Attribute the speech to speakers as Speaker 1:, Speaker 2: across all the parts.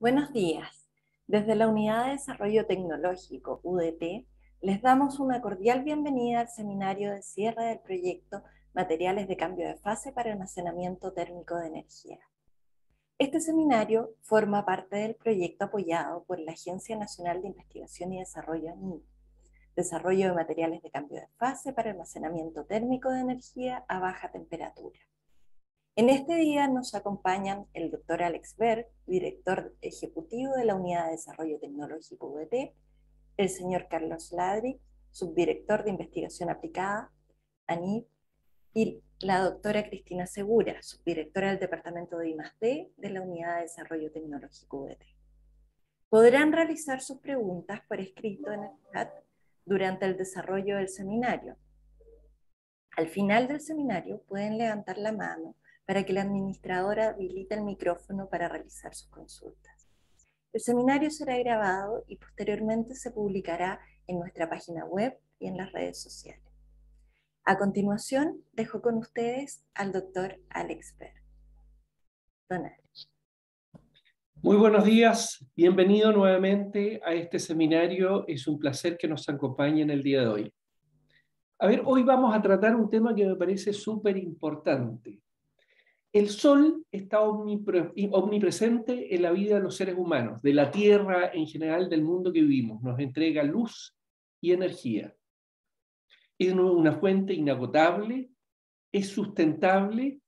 Speaker 1: Buenos días. Desde la Unidad de Desarrollo Tecnológico, UDT, les damos una cordial bienvenida al seminario de cierre del proyecto Materiales de Cambio de Fase para Almacenamiento Térmico de Energía. Este seminario forma parte del proyecto apoyado por la Agencia Nacional de Investigación y Desarrollo ANID, Desarrollo de Materiales de Cambio de Fase para Almacenamiento Térmico de Energía a Baja Temperatura. En este día nos acompañan el doctor Alex Berg, director ejecutivo de la Unidad de Desarrollo Tecnológico VT, el señor Carlos Ladri, subdirector de Investigación Aplicada, ANIP, y la doctora Cristina Segura, subdirectora del Departamento de I+D de la Unidad de Desarrollo Tecnológico VT. Podrán realizar sus preguntas por escrito en el chat durante el desarrollo del seminario. Al final del seminario pueden levantar la mano para que la administradora habilite el micrófono para realizar sus consultas. El seminario será grabado y posteriormente se publicará en nuestra página web y en las redes sociales. A continuación, dejo con ustedes al doctor Alex Per. Don Alex.
Speaker 2: Muy buenos días, bienvenido nuevamente a este seminario. Es un placer que nos acompañen el día de hoy. A ver, hoy vamos a tratar un tema que me parece súper importante. El sol está omnipresente en la vida de los seres humanos, de la Tierra en general, del mundo que vivimos. Nos entrega luz y energía. Es una fuente inagotable, es sustentable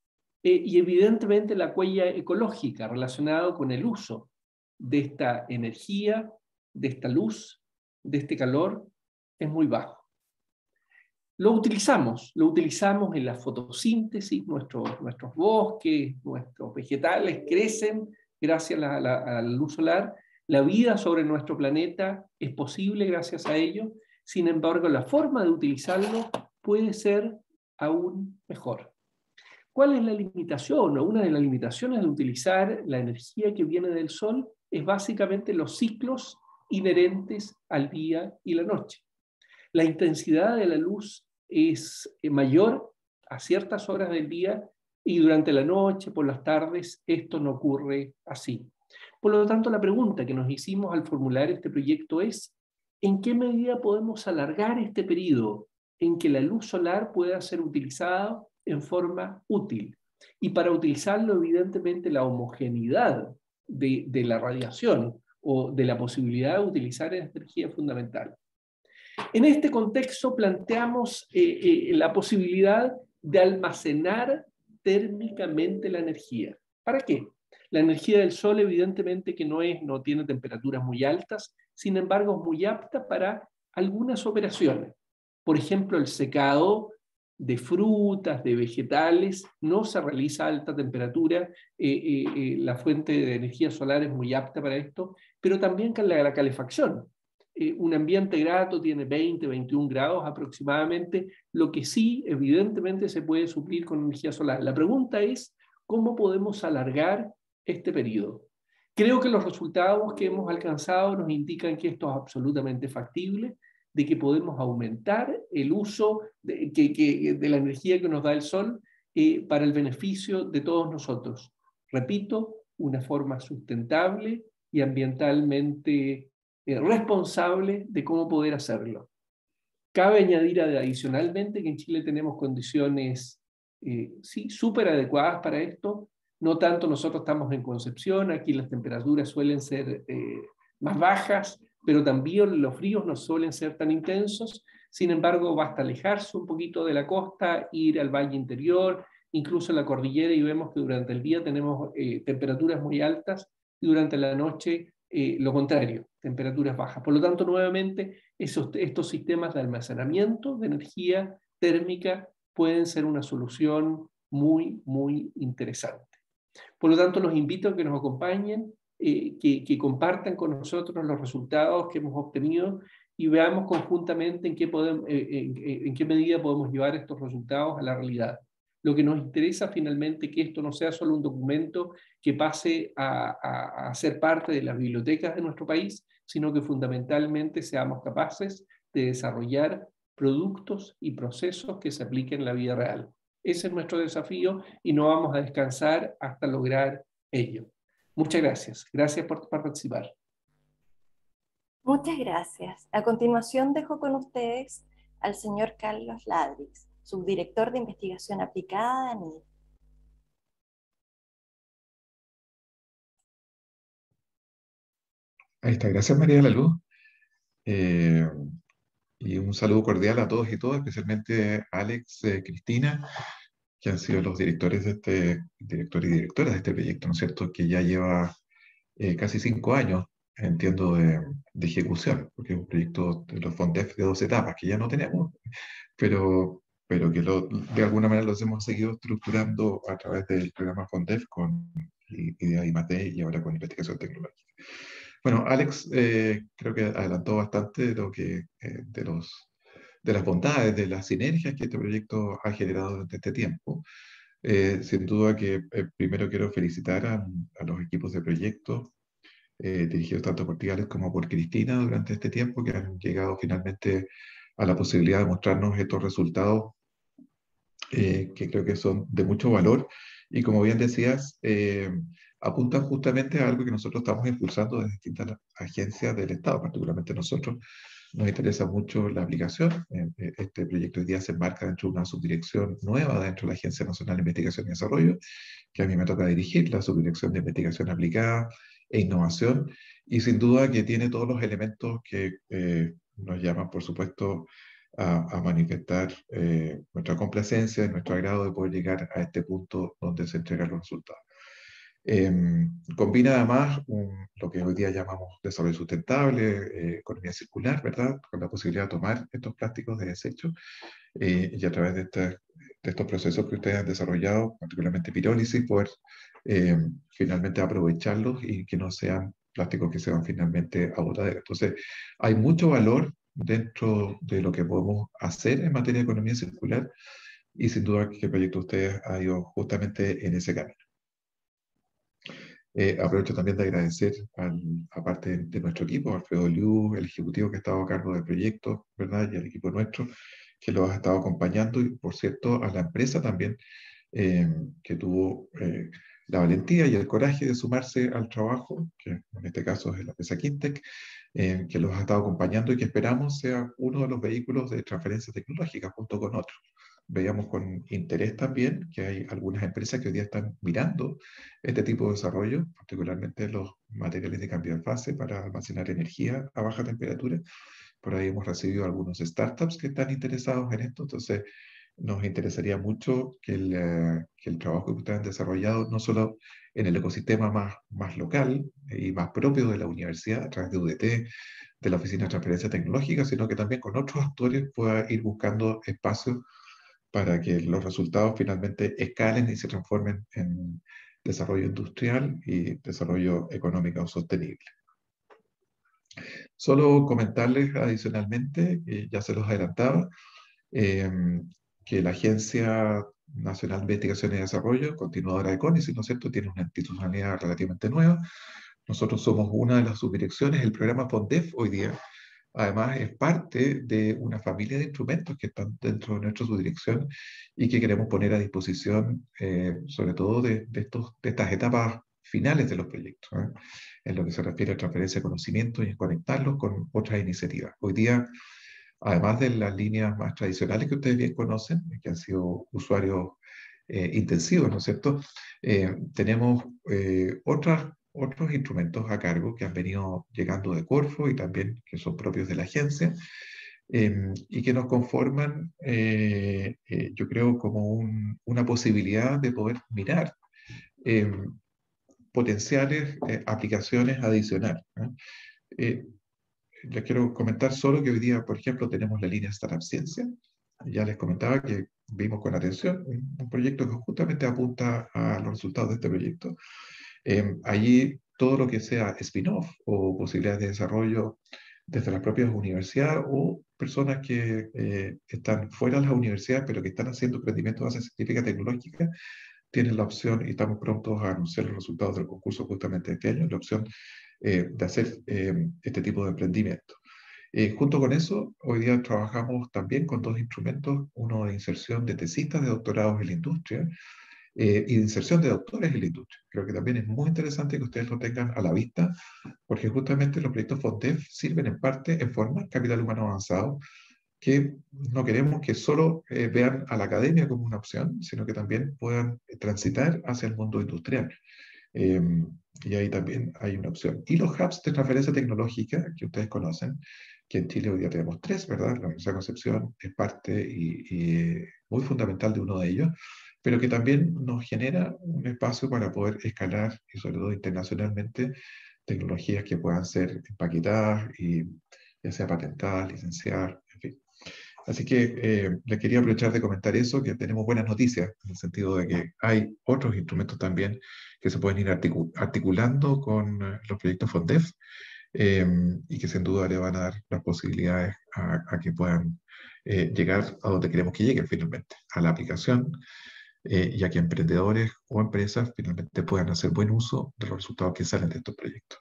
Speaker 2: eh, y evidentemente la huella ecológica relacionada con el uso de esta energía, de esta luz, de este calor, es muy bajo lo utilizamos, lo utilizamos en la fotosíntesis, nuestros, nuestros bosques, nuestros vegetales crecen gracias a la, luz solar, la vida sobre nuestro planeta es posible gracias a ello, sin embargo la forma de utilizarlo puede ser aún mejor. ¿Cuál es la limitación o una de las limitaciones de utilizar la energía que viene del sol? Es básicamente los ciclos inherentes al día y la noche. La intensidad de la luz es mayor a ciertas horas del día y durante la noche, por las tardes, esto no ocurre así. Por lo tanto, la pregunta que nos hicimos al formular este proyecto es, ¿en qué medida podemos alargar este periodo en que la luz solar pueda ser utilizada en forma útil? Y para utilizarlo, evidentemente, la homogeneidad de, la radiación o de la posibilidad de utilizar energía es fundamental. En este contexto planteamos eh, eh, la posibilidad de almacenar térmicamente la energía. ¿Para qué? La energía del sol evidentemente que no, es, no tiene temperaturas muy altas, sin embargo es muy apta para algunas operaciones. Por ejemplo, el secado de frutas, de vegetales, no se realiza a alta temperatura, eh, la fuente de energía solar es muy apta para esto, pero también la calefacción. Eh, un ambiente grato tiene 20, 21 grados aproximadamente, lo que sí, evidentemente, se puede suplir con energía solar. La pregunta es, ¿cómo podemos alargar este periodo? Creo que los resultados que hemos alcanzado nos indican que esto es absolutamente factible, de que podemos aumentar el uso de, la energía que nos da el sol eh, para el beneficio de todos nosotros. Repito, una forma sustentable y ambientalmente responsable de cómo poder hacerlo. Cabe añadir adicionalmente que en Chile tenemos condiciones eh, sí, súper adecuadas para esto. No tanto nosotros estamos en Concepción, aquí las temperaturas suelen ser eh, más bajas, pero también los fríos no suelen ser tan intensos. Sin embargo, basta alejarse un poquito de la costa, ir al valle interior, incluso a la cordillera, y vemos que durante el día tenemos eh, temperaturas muy altas y durante la noche eh, lo contrario, temperaturas bajas. Por lo tanto, nuevamente, estos sistemas de almacenamiento de energía térmica pueden ser una solución muy, muy interesante. Por lo tanto, los invito a que nos acompañen, eh, que, compartan con nosotros los resultados que hemos obtenido y veamos conjuntamente en qué, podemos, eh, en qué medida podemos llevar estos resultados a la realidad lo que nos interesa finalmente que esto no sea solo un documento que pase a, a ser parte de las bibliotecas de nuestro país, sino que fundamentalmente seamos capaces de desarrollar productos y procesos que se apliquen en la vida real. Ese es nuestro desafío y no vamos a descansar hasta lograr ello. Muchas gracias. Gracias por participar.
Speaker 1: Muchas gracias. A continuación dejo con ustedes al señor Carlos Ladrix, subdirector de investigación aplicada
Speaker 3: Ahí está, gracias María de la Luz. Eh, y un saludo cordial a todos y todas, especialmente a Alex, eh, Cristina, que han sido los directores este, director y directoras de este proyecto, ¿no es cierto?, que ya lleva eh, casi cinco años, entiendo, de, ejecución, porque es un proyecto de los FONDEF de dos etapas, que ya no tenemos, pero pero que lo, de alguna manera los hemos seguido estructurando a través del programa FONDEF con Idea y Mate y ahora con Investigación Tecnológica. Bueno, Alex eh, creo que adelantó bastante de, lo que, eh, de, los, de las bondades, de las sinergias que este proyecto ha generado durante este tiempo. Eh, sin duda que primero quiero felicitar a, los equipos de proyecto, dirigidos tanto por Tigales como por Cristina durante este tiempo, que han llegado finalmente a la posibilidad de mostrarnos estos resultados eh, que creo que son de mucho valor y como bien decías, eh, apuntan justamente a algo que nosotros estamos impulsando desde distintas agencias del Estado, particularmente nosotros. Nos interesa mucho la aplicación. Eh, este proyecto hoy día se enmarca dentro de una subdirección nueva dentro de la Agencia Nacional de Investigación y Desarrollo, que a mí me toca dirigir, la subdirección de investigación aplicada e innovación, y sin duda que tiene todos los elementos que nos llaman, por supuesto, a, manifestar eh, nuestra complacencia, nuestro agrado de poder llegar a este punto donde se entregan los resultados. Em, combina además lo que hoy día llamamos desarrollo sustentable, eh, economía circular, ¿verdad? Con la posibilidad de tomar estos plásticos de desecho eh, y a través de, de, estos procesos que ustedes han desarrollado, particularmente pirólisis, poder em, finalmente aprovecharlos y que no sean plásticos que se van finalmente a Entonces, hay mucho valor dentro de lo que podemos hacer en materia de economía circular y sin duda que el proyecto de ustedes ha ido justamente en ese camino. Eh, aprovecho también de agradecer a parte de, nuestro equipo, Alfredo Liu, el ejecutivo que ha estado a cargo del proyecto, ¿verdad? Y al equipo nuestro que lo ha estado acompañando y, por cierto, a la empresa también eh, que tuvo eh, la valentía y el coraje de sumarse al trabajo, que en este caso es la empresa Quintec, eh, que los ha estado acompañando y que esperamos sea uno de los vehículos de transferencia tecnológica junto con otros. Veíamos con interés también que hay algunas empresas que hoy día están mirando este tipo de desarrollo, particularmente los materiales de cambio de fase para almacenar energía a baja temperatura. Por ahí hemos recibido algunos startups que están interesados en esto, entonces nos interesaría mucho eh, que el, trabajo que ustedes han desarrollado, no solo en el ecosistema más, más local y más propio de la universidad, a través de UDT, de la Oficina de Transferencia Tecnológica, sino que también con otros actores pueda ir buscando espacios para que los resultados finalmente escalen y se transformen en desarrollo industrial y desarrollo económico sostenible. Solo comentarles adicionalmente, ya se los adelantaba, em, que la Agencia Nacional de Investigación y Desarrollo, continuadora de CONICET, ¿no es cierto?, tiene una institucionalidad relativamente nueva. Nosotros somos una de las subdirecciones del programa FONDEF hoy día. Además, es parte de una familia de instrumentos que están dentro de nuestra subdirección y que queremos poner a disposición, eh, sobre todo de, estos, de estas etapas finales de los proyectos, ¿eh? en lo que se refiere a transferencia de conocimiento y conectarlos con otras iniciativas. Hoy día además de las líneas más tradicionales que ustedes bien conocen, que han sido usuarios eh, intensivos, ¿no es cierto? Eh, tenemos eh, otros instrumentos a cargo que han venido llegando de Corfo y también que son propios de la agencia em, y que nos conforman, yo creo, como una posibilidad de poder mirar em, potenciales aplicaciones adicionales les quiero comentar solo que hoy día, por ejemplo, tenemos la línea Startup Ciencia. Ya les comentaba que vimos con atención un proyecto que justamente apunta a los resultados de este proyecto. Em, allí todo lo que sea spin-off o posibilidades de desarrollo desde las propias universidades o personas que eh, están fuera de las universidades pero que están haciendo emprendimientos de base científica tecnológica tienen la opción, y estamos prontos a anunciar los resultados del concurso justamente este año, la opción eh, de hacer eh, este tipo de emprendimiento. Eh, junto con eso, hoy día trabajamos también con dos instrumentos, uno de inserción de tesistas de doctorados en la industria y de inserción de doctores en la industria. Creo que también es muy interesante que ustedes lo tengan a la vista, porque justamente los proyectos FONDEF sirven en parte en forma, de capital humano avanzado, que no queremos que solo vean a la academia como una opción, sino que también puedan transitar hacia el mundo industrial. Em, y ahí también hay una opción. Y los hubs de transferencia tecnológica que ustedes conocen, que en Chile hoy día tenemos tres, ¿verdad? La Universidad de Concepción es parte y, y muy fundamental de uno de ellos, pero que también nos genera un espacio para poder escalar y sobre todo internacionalmente tecnologías que puedan ser empaquetadas y ya sea patentadas, licenciadas, Así que les eh, le quería aprovechar de comentar eso, que tenemos buenas noticias, en el sentido de que hay otros instrumentos también que se pueden ir articulando con eh, los proyectos FONDEF em, y que sin duda le van a dar las posibilidades a, que puedan eh, llegar a donde queremos que lleguen finalmente, a la aplicación y a que emprendedores o empresas finalmente puedan hacer buen uso de los resultados que salen de estos proyectos.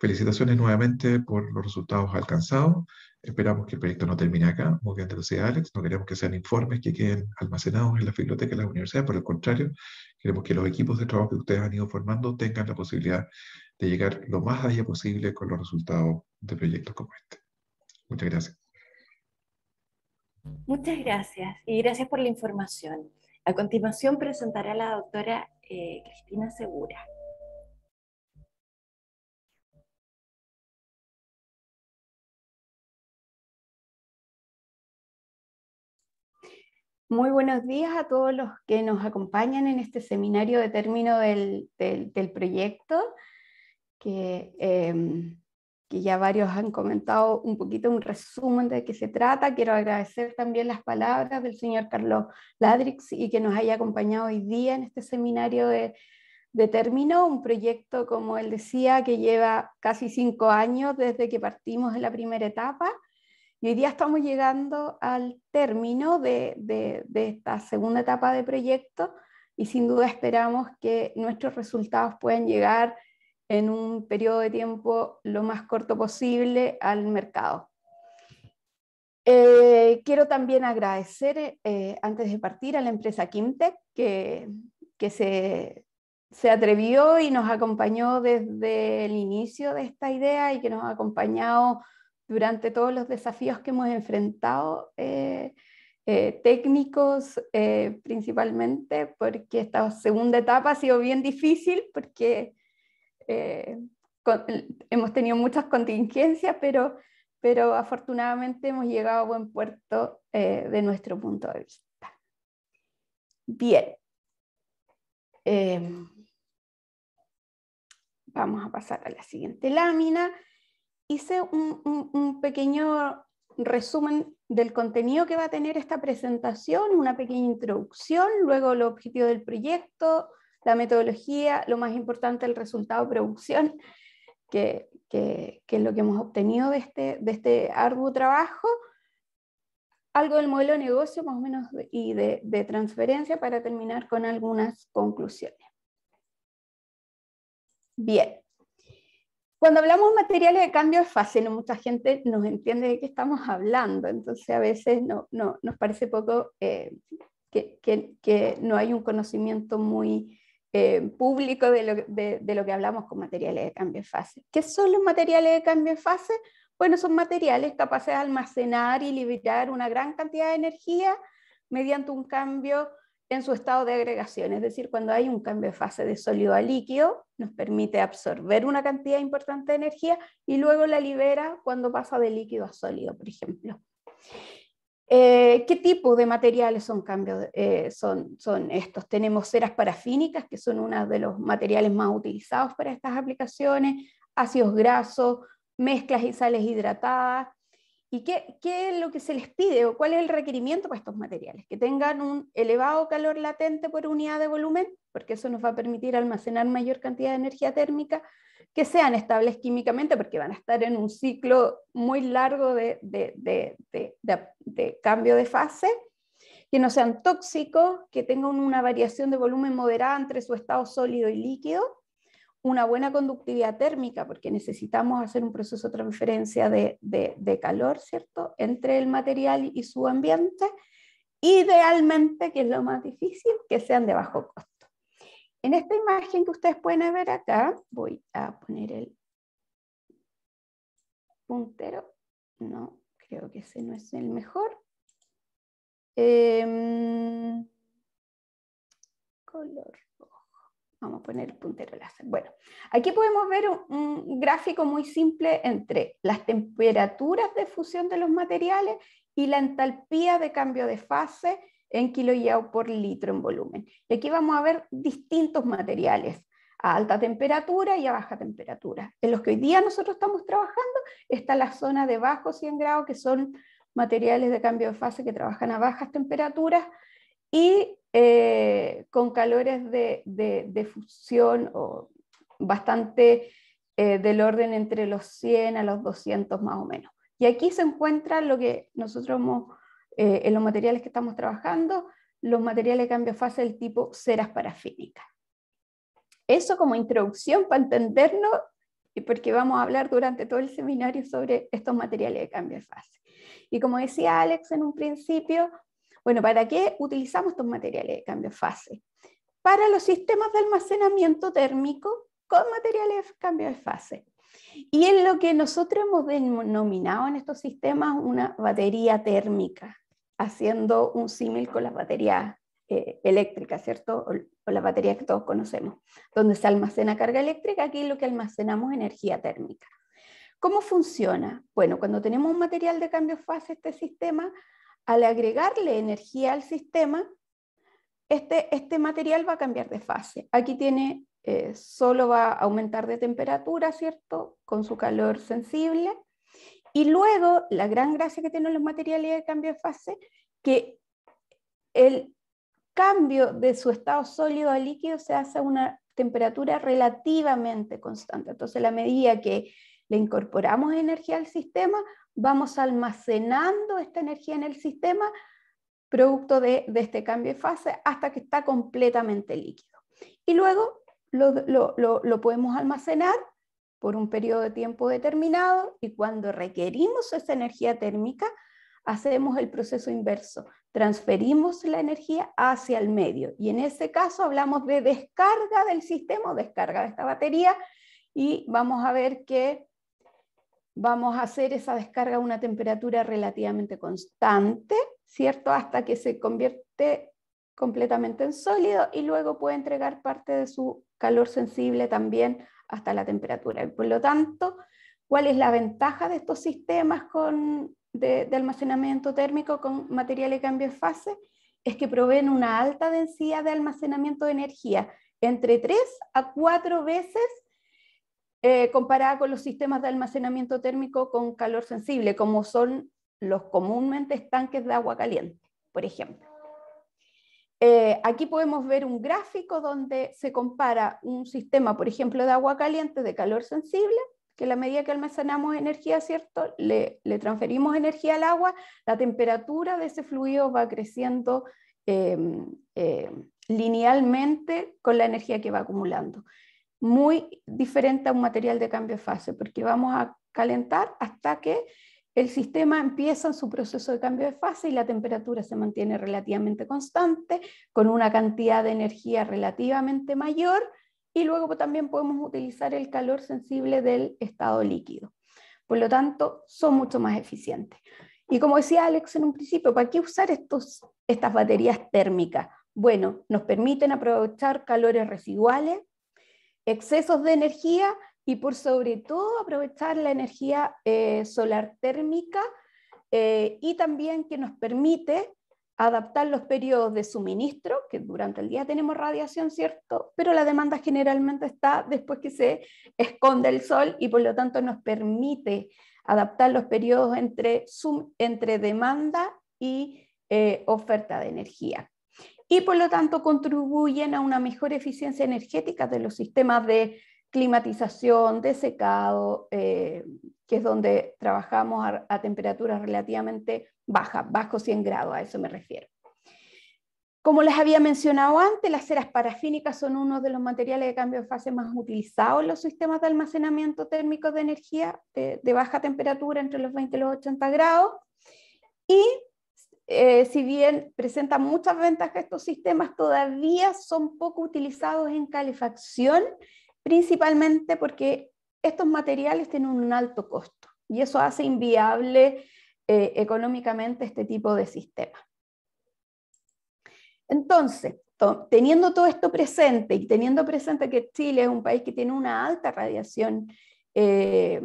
Speaker 3: Felicitaciones nuevamente por los resultados alcanzados Esperamos que el proyecto no termine acá, muy bien te Alex, no queremos que sean informes que queden almacenados en la biblioteca de las universidades, por el contrario, queremos que los equipos de trabajo que ustedes han ido formando tengan la posibilidad de llegar lo más allá posible con los resultados de proyectos como este. Muchas gracias.
Speaker 1: Muchas gracias y gracias por la información. A continuación presentará la doctora eh, Cristina Segura.
Speaker 4: Muy buenos días a todos los que nos acompañan en este seminario de término del, proyecto, em, que, ya varios han comentado un poquito un resumen de qué se trata. Quiero agradecer también las palabras del señor Carlos Ladrix y que nos haya acompañado hoy día en este seminario de término, un proyecto, como él decía, que lleva casi cinco años desde que partimos de la primera etapa y hoy día estamos llegando al término de, esta segunda etapa de proyecto y sin duda esperamos que nuestros resultados puedan llegar en un periodo de tiempo lo más corto posible al mercado. Eh, quiero también agradecer, eh, antes de partir, a la empresa Kimtech, que, que se, se, atrevió y nos acompañó desde el inicio de esta idea y que nos ha acompañado durante todos los desafíos que hemos enfrentado, eh, eh, técnicos eh, principalmente, porque esta segunda etapa ha sido bien difícil porque hemos tenido muchas contingencias, pero, pero afortunadamente hemos llegado a buen puerto de nuestro punto de vista. Bien. Em, vamos a pasar a la siguiente lámina hice un, pequeño resumen del contenido que va a tener esta presentación, una pequeña introducción, luego el objetivo del proyecto, la metodología, lo más importante, el resultado de producción, que, es lo que hemos obtenido de este, de este arduo trabajo, algo del modelo de negocio más o menos y de, de transferencia para terminar con algunas conclusiones. Bien, cuando hablamos de materiales de cambio de fase, no mucha gente nos entiende de qué estamos hablando, entonces a veces no, no nos parece poco eh, que, no hay un conocimiento muy eh, público de lo, de lo, que hablamos con materiales de cambio de fase. ¿Qué son los materiales de cambio de fase? Bueno, son materiales capaces de almacenar y liberar una gran cantidad de energía mediante un cambio en su estado de agregación, es decir, cuando hay un cambio de fase de sólido a líquido, nos permite absorber una cantidad importante de energía y luego la libera cuando pasa de líquido a sólido, por ejemplo. Eh, ¿Qué tipo de materiales son, cambios, eh, son, son, estos? Tenemos ceras parafínicas, que son uno de los materiales más utilizados para estas aplicaciones, ácidos grasos, mezclas y sales hidratadas, ¿Y qué, es lo que se les pide o cuál es el requerimiento para estos materiales? Que tengan un elevado calor latente por unidad de volumen, porque eso nos va a permitir almacenar mayor cantidad de energía térmica, que sean estables químicamente, porque van a estar en un ciclo muy largo de, de cambio de fase, que no sean tóxicos, que tengan una variación de volumen moderada entre su estado sólido y líquido, una buena conductividad térmica, porque necesitamos hacer un proceso de transferencia de, calor, ¿cierto?, entre el material y su ambiente. Idealmente, que es lo más difícil, que sean de bajo costo. En esta imagen que ustedes pueden ver acá, voy a poner el puntero. No, creo que ese no es el mejor. Em, color. Vamos a poner el puntero láser. Bueno, aquí podemos ver un, gráfico muy simple entre las temperaturas de fusión de los materiales y la entalpía de cambio de fase en kilojoule por litro en volumen. Y aquí vamos a ver distintos materiales a alta temperatura y a baja temperatura. En los que hoy día nosotros estamos trabajando está la zona de bajo 100 grados, que son materiales de cambio de fase que trabajan a bajas temperaturas, y eh, con calores de, fusión o bastante eh, del orden entre los 100 a los 200 más o menos. Y aquí se encuentra lo que nosotros eh, en los materiales que estamos trabajando, los materiales de cambio fase del tipo ceras parafínicas. Eso como introducción para entendernos, porque vamos a hablar durante todo el seminario sobre estos materiales de cambio de fase. Y como decía Alex en un principio, bueno, ¿para qué utilizamos estos materiales de cambio de fase? Para los sistemas de almacenamiento térmico con materiales de cambio de fase. Y es lo que nosotros hemos denominado en estos sistemas una batería térmica, haciendo un símil con las baterías eh, eléctricas, ¿cierto? O, las baterías que todos conocemos, donde se almacena carga eléctrica, aquí es lo que almacenamos energía térmica. ¿Cómo funciona? Bueno, cuando tenemos un material de cambio de fase, este sistema, al agregarle energía al sistema, este, este material va a cambiar de fase. Aquí tiene, eh, solo va a aumentar de temperatura, ¿cierto? Con su calor sensible. Y luego, la gran gracia que tienen los materiales de cambio de fase, que el cambio de su estado sólido a líquido se hace a una temperatura relativamente constante. Entonces, la medida que le incorporamos energía al sistema, vamos almacenando esta energía en el sistema, producto de, este cambio de fase, hasta que está completamente líquido. Y luego lo, podemos almacenar por un periodo de tiempo determinado y cuando requerimos esa energía térmica, hacemos el proceso inverso, transferimos la energía hacia el medio. Y en ese caso hablamos de descarga del sistema, descarga de esta batería, y vamos a ver que vamos a hacer esa descarga a una temperatura relativamente constante, ¿cierto? Hasta que se convierte completamente en sólido y luego puede entregar parte de su calor sensible también hasta la temperatura. Y por lo tanto, ¿cuál es la ventaja de estos sistemas de, almacenamiento térmico con materiales de cambio de fase? Es que proveen una alta densidad de almacenamiento de energía, entre 3 a 4 veces eh, comparada con los sistemas de almacenamiento térmico con calor sensible, como son los comúnmente estanques de agua caliente, por ejemplo. Eh, aquí podemos ver un gráfico donde se compara un sistema, por ejemplo, de agua caliente de calor sensible, que la medida que almacenamos energía, ¿cierto? Le, transferimos energía al agua, la temperatura de ese fluido va creciendo eh, linealmente con la energía que va acumulando muy diferente a un material de cambio de fase, porque vamos a calentar hasta que el sistema empieza en su proceso de cambio de fase y la temperatura se mantiene relativamente constante, con una cantidad de energía relativamente mayor, y luego también podemos utilizar el calor sensible del estado líquido. Por lo tanto, son mucho más eficientes. Y como decía Alex en un principio, ¿para qué usar estos, estas baterías térmicas? Bueno, nos permiten aprovechar calores residuales, excesos de energía y por sobre todo aprovechar la energía eh, solar térmica eh, y también que nos permite adaptar los periodos de suministro, que durante el día tenemos radiación, ¿cierto? Pero la demanda generalmente está después que se esconde el sol y por lo tanto nos permite adaptar los periodos entre, entre demanda y eh, oferta de energía y por lo tanto contribuyen a una mejor eficiencia energética de los sistemas de climatización, de secado, eh, que es donde trabajamos a, temperaturas relativamente bajas, bajo 100 grados, a eso me refiero. Como les había mencionado antes, las ceras parafínicas son uno de los materiales de cambio de fase más utilizados en los sistemas de almacenamiento térmico de energía de, baja temperatura entre los 20 y los 80 grados. Y eh, si bien presentan muchas ventajas estos sistemas, todavía son poco utilizados en calefacción, principalmente porque estos materiales tienen un alto costo y eso hace inviable eh, económicamente este tipo de sistema. Entonces, teniendo todo esto presente y teniendo presente que Chile es un país que tiene una alta radiación eh,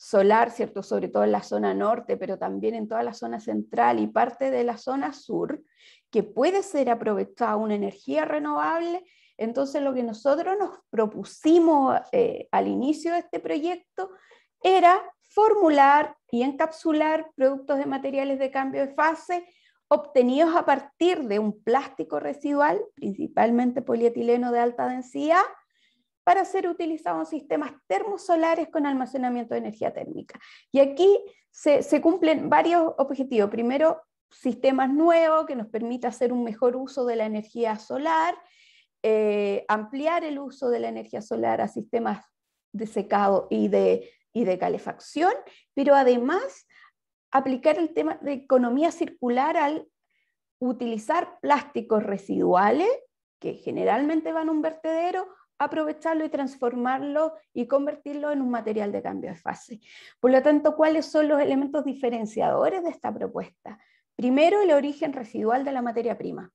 Speaker 4: solar, ¿cierto? Sobre todo en la zona norte, pero también en toda la zona central y parte de la zona sur, que puede ser aprovechada una energía renovable. Entonces lo que nosotros nos propusimos eh, al inicio de este proyecto era formular y encapsular productos de materiales de cambio de fase obtenidos a partir de un plástico residual, principalmente polietileno de alta densidad, para ser utilizado sistemas termosolares con almacenamiento de energía térmica. Y aquí se, cumplen varios objetivos. Primero, sistemas nuevos que nos permita hacer un mejor uso de la energía solar, eh, ampliar el uso de la energía solar a sistemas de secado y de, y de calefacción, pero además aplicar el tema de economía circular al utilizar plásticos residuales, que generalmente van a un vertedero, aprovecharlo y transformarlo y convertirlo en un material de cambio de fase. Por lo tanto, ¿cuáles son los elementos diferenciadores de esta propuesta? Primero, el origen residual de la materia prima,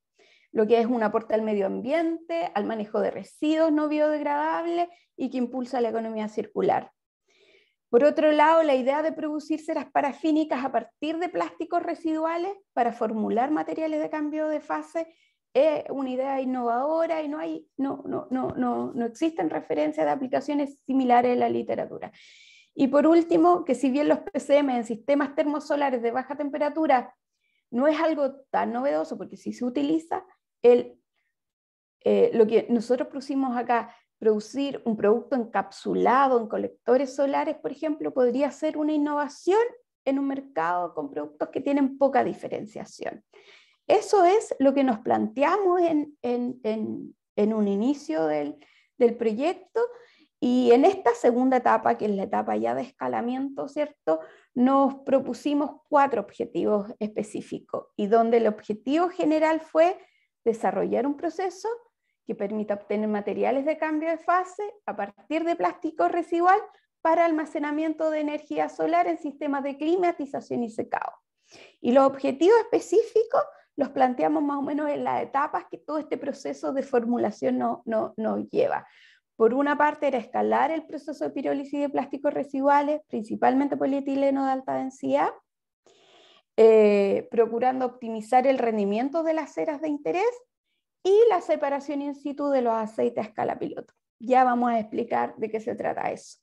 Speaker 4: lo que es un aporte al medio ambiente, al manejo de residuos no biodegradables y que impulsa la economía circular. Por otro lado, la idea de producir ceras parafínicas a partir de plásticos residuales para formular materiales de cambio de fase es una idea innovadora y no, hay, no, existen referencias de aplicaciones similares en la literatura. Y por último, que si bien los PCM en sistemas termosolares de baja temperatura no es algo tan novedoso, porque si se utiliza, el, eh, lo que nosotros pusimos acá, producir un producto encapsulado en colectores solares, por ejemplo, podría ser una innovación en un mercado con productos que tienen poca diferenciación. Eso es lo que nos planteamos en, un inicio del, del, proyecto y en esta segunda etapa, que es la etapa ya de escalamiento, ¿cierto? Nos propusimos cuatro objetivos específicos y donde el objetivo general fue desarrollar un proceso que permita obtener materiales de cambio de fase a partir de plástico residual para almacenamiento de energía solar en sistemas de climatización y secado. Y los objetivos específicos los planteamos más o menos en las etapas que todo este proceso de formulación nos no, lleva. Por una parte era escalar el proceso de pirólisis de plásticos residuales, principalmente polietileno de alta densidad, eh, procurando optimizar el rendimiento de las ceras de interés y la separación in situ de los aceites a escala piloto. Ya vamos a explicar de qué se trata eso.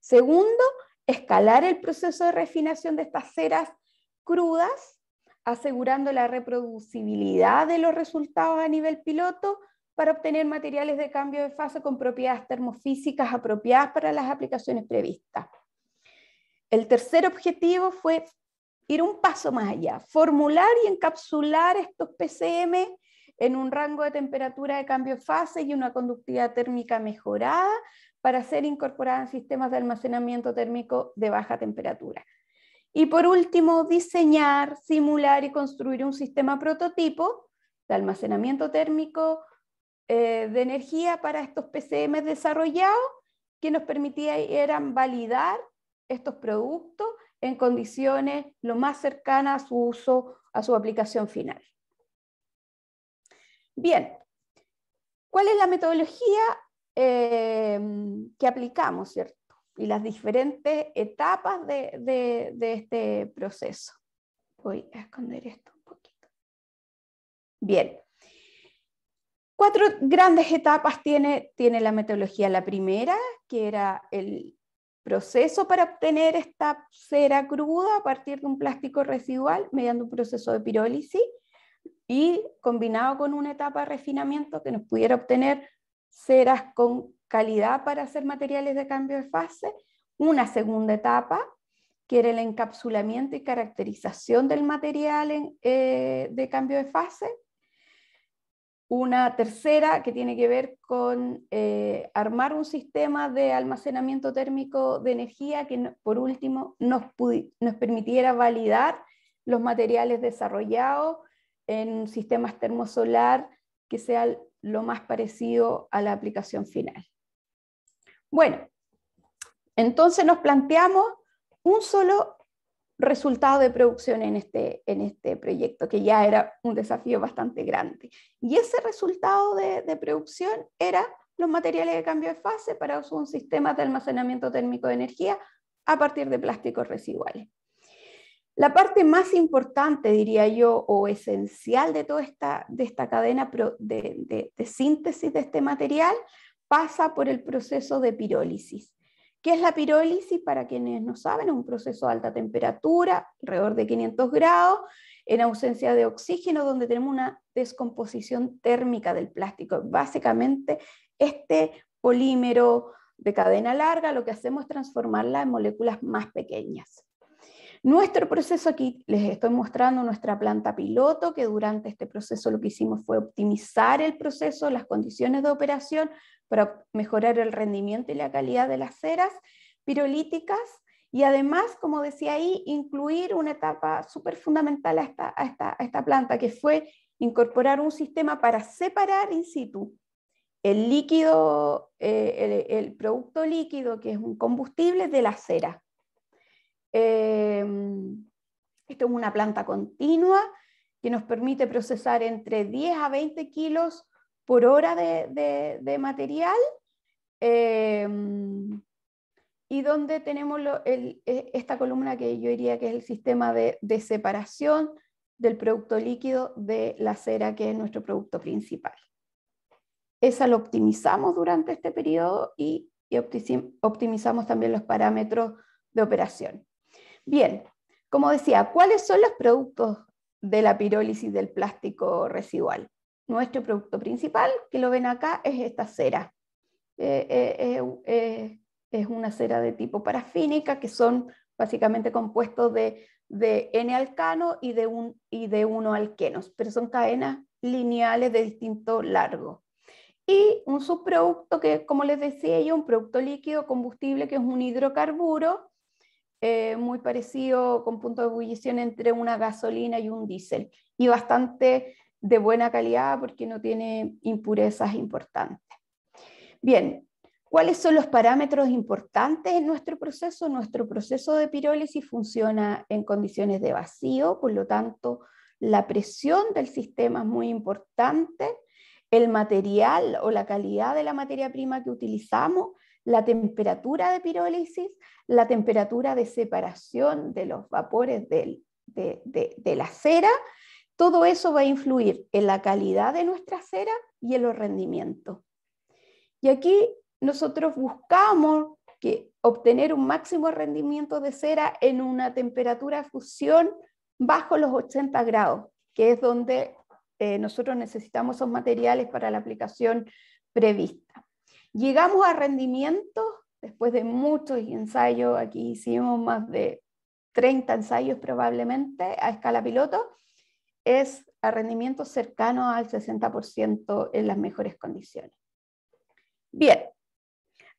Speaker 4: Segundo, escalar el proceso de refinación de estas ceras crudas asegurando la reproducibilidad de los resultados a nivel piloto para obtener materiales de cambio de fase con propiedades termofísicas apropiadas para las aplicaciones previstas. El tercer objetivo fue ir un paso más allá, formular y encapsular estos PCM en un rango de temperatura de cambio de fase y una conductividad térmica mejorada para ser incorporada en sistemas de almacenamiento térmico de baja temperatura. Y por último, diseñar, simular y construir un sistema prototipo de almacenamiento térmico eh, de energía para estos PCM desarrollados que nos eran validar estos productos en condiciones lo más cercanas a su uso, a su aplicación final. Bien, ¿cuál es la metodología eh, que aplicamos? ¿cierto? y las diferentes etapas de, de, este proceso. Voy a esconder esto un poquito. Bien. Cuatro grandes etapas tiene, tiene la metodología. La primera, que era el proceso para obtener esta cera cruda a partir de un plástico residual mediante un proceso de pirólisis y combinado con una etapa de refinamiento que nos pudiera obtener ceras con calidad para hacer materiales de cambio de fase. Una segunda etapa, que era el encapsulamiento y caracterización del material eh, de cambio de fase. Una tercera que tiene que ver con eh, armar un sistema de almacenamiento térmico de energía que, por último, nos, nos permitiera validar los materiales desarrollados en sistemas termosolar que sea lo más parecido a la aplicación final. Bueno, entonces nos planteamos un solo resultado de producción este, en este, proyecto, que ya era un desafío bastante grande. Y ese resultado de, producción era los materiales de cambio de fase para uso un sistema de almacenamiento térmico de energía a partir de plásticos residuales. La parte más importante, diría yo, o esencial de toda esta, cadena de síntesis de este material pasa por el proceso de pirólisis. ¿Qué es la pirólisis? Para quienes no saben, es un proceso de alta temperatura, alrededor de 500 grados, en ausencia de oxígeno, donde tenemos una descomposición térmica del plástico. Básicamente, este polímero de cadena larga lo que hacemos es transformarla en moléculas más pequeñas. Nuestro proceso aquí, les estoy mostrando nuestra planta piloto, que durante este proceso lo que hicimos fue optimizar el proceso, las condiciones de operación, para mejorar el rendimiento y la calidad de las ceras pirolíticas y además, como decía ahí, incluir una etapa súper fundamental a esta, planta, que fue incorporar un sistema para separar in situ el líquido, eh, el, producto líquido, que es un combustible, de la cera. Em, esto es una planta continua que nos permite procesar entre 10 a 20 kilos por hora de, material em, y donde tenemos e, esta columna que yo diría que es el sistema de, separación del producto líquido de la cera, que es nuestro producto principal. Esa lo optimizamos durante este periodo y optimizamos también los parámetros de operación. Bien, como decía, ¿cuáles son los productos de la pirólisis del plástico residual? nuestro producto principal, que lo ven acá, es esta cera. Eh, eh, eh, es una cera de tipo parafínica, que son básicamente compuestos de, N alcano y de, un, y de uno alquenos, pero son cadenas lineales de distinto largo. Y un subproducto que, como les decía yo, un producto líquido combustible que es un hidrocarburo, muy parecido con punto de ebullición entre una gasolina y un diésel, y bastante de buena calidad porque no tiene impurezas importantes. Bien, ¿cuáles son los parámetros importantes en nuestro proceso? Nuestro proceso de pirólisis funciona en condiciones de vacío, por lo tanto, la presión del sistema es muy importante, el material o la calidad de la materia prima que utilizamos, la temperatura de pirólisis, la temperatura de separación de los vapores de la cera todo eso va a influir en la calidad de nuestra cera y en los rendimientos. Y aquí nosotros buscamos que obtener un máximo rendimiento de cera en una temperatura de fusión bajo los 80 grados, que es donde eh, nosotros necesitamos esos materiales para la aplicación prevista. Llegamos a rendimientos, después de muchos ensayos, aquí hicimos más de 30 ensayos probablemente a escala piloto, es a rendimiento cercano al 60% en las mejores condiciones. Bien,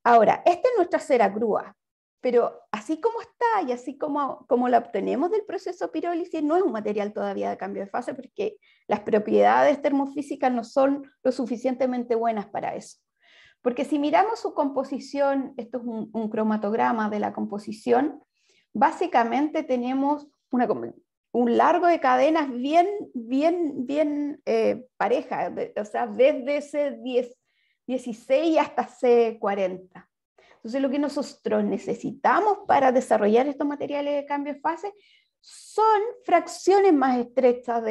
Speaker 4: ahora, esta es nuestra cera grúa, pero así como está y así como, como la obtenemos del proceso pirólisis, no es un material todavía de cambio de fase porque las propiedades termofísicas no son lo suficientemente buenas para eso. Porque si miramos su composición, esto es un cromatograma de la composición, básicamente tenemos una, un largo de cadenas bien, bien, bien eh, pareja, o sea, desde ese 10, 16 hasta c 40. Entonces, lo que nosotros necesitamos para desarrollar estos materiales de cambio de fase son fracciones más estrechas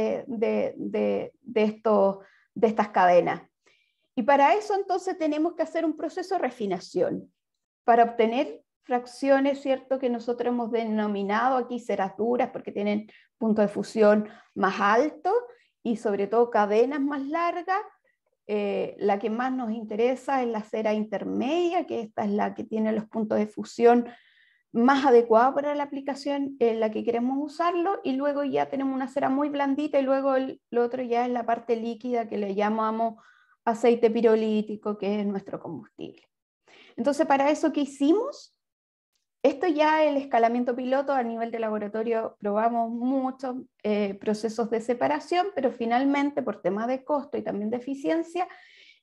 Speaker 4: estos, de estas cadenas. Y para eso entonces tenemos que hacer un proceso de refinación para obtener fracciones, ¿cierto?, que nosotros hemos denominado aquí ceras duras porque tienen punto de fusión más alto y sobre todo cadenas más largas. Eh, la que más nos interesa es la cera intermedia, que esta es la que tiene los puntos de fusión más adecuados para la aplicación en la que queremos usarlo y luego ya tenemos una cera muy blandita y luego el, lo otro ya es la parte líquida que le llamamos aceite pirolítico, que es nuestro combustible. Entonces, para eso, ¿qué hicimos? Esto ya el escalamiento piloto a nivel de laboratorio probamos muchos eh, procesos de separación, pero finalmente por tema de costo y también de eficiencia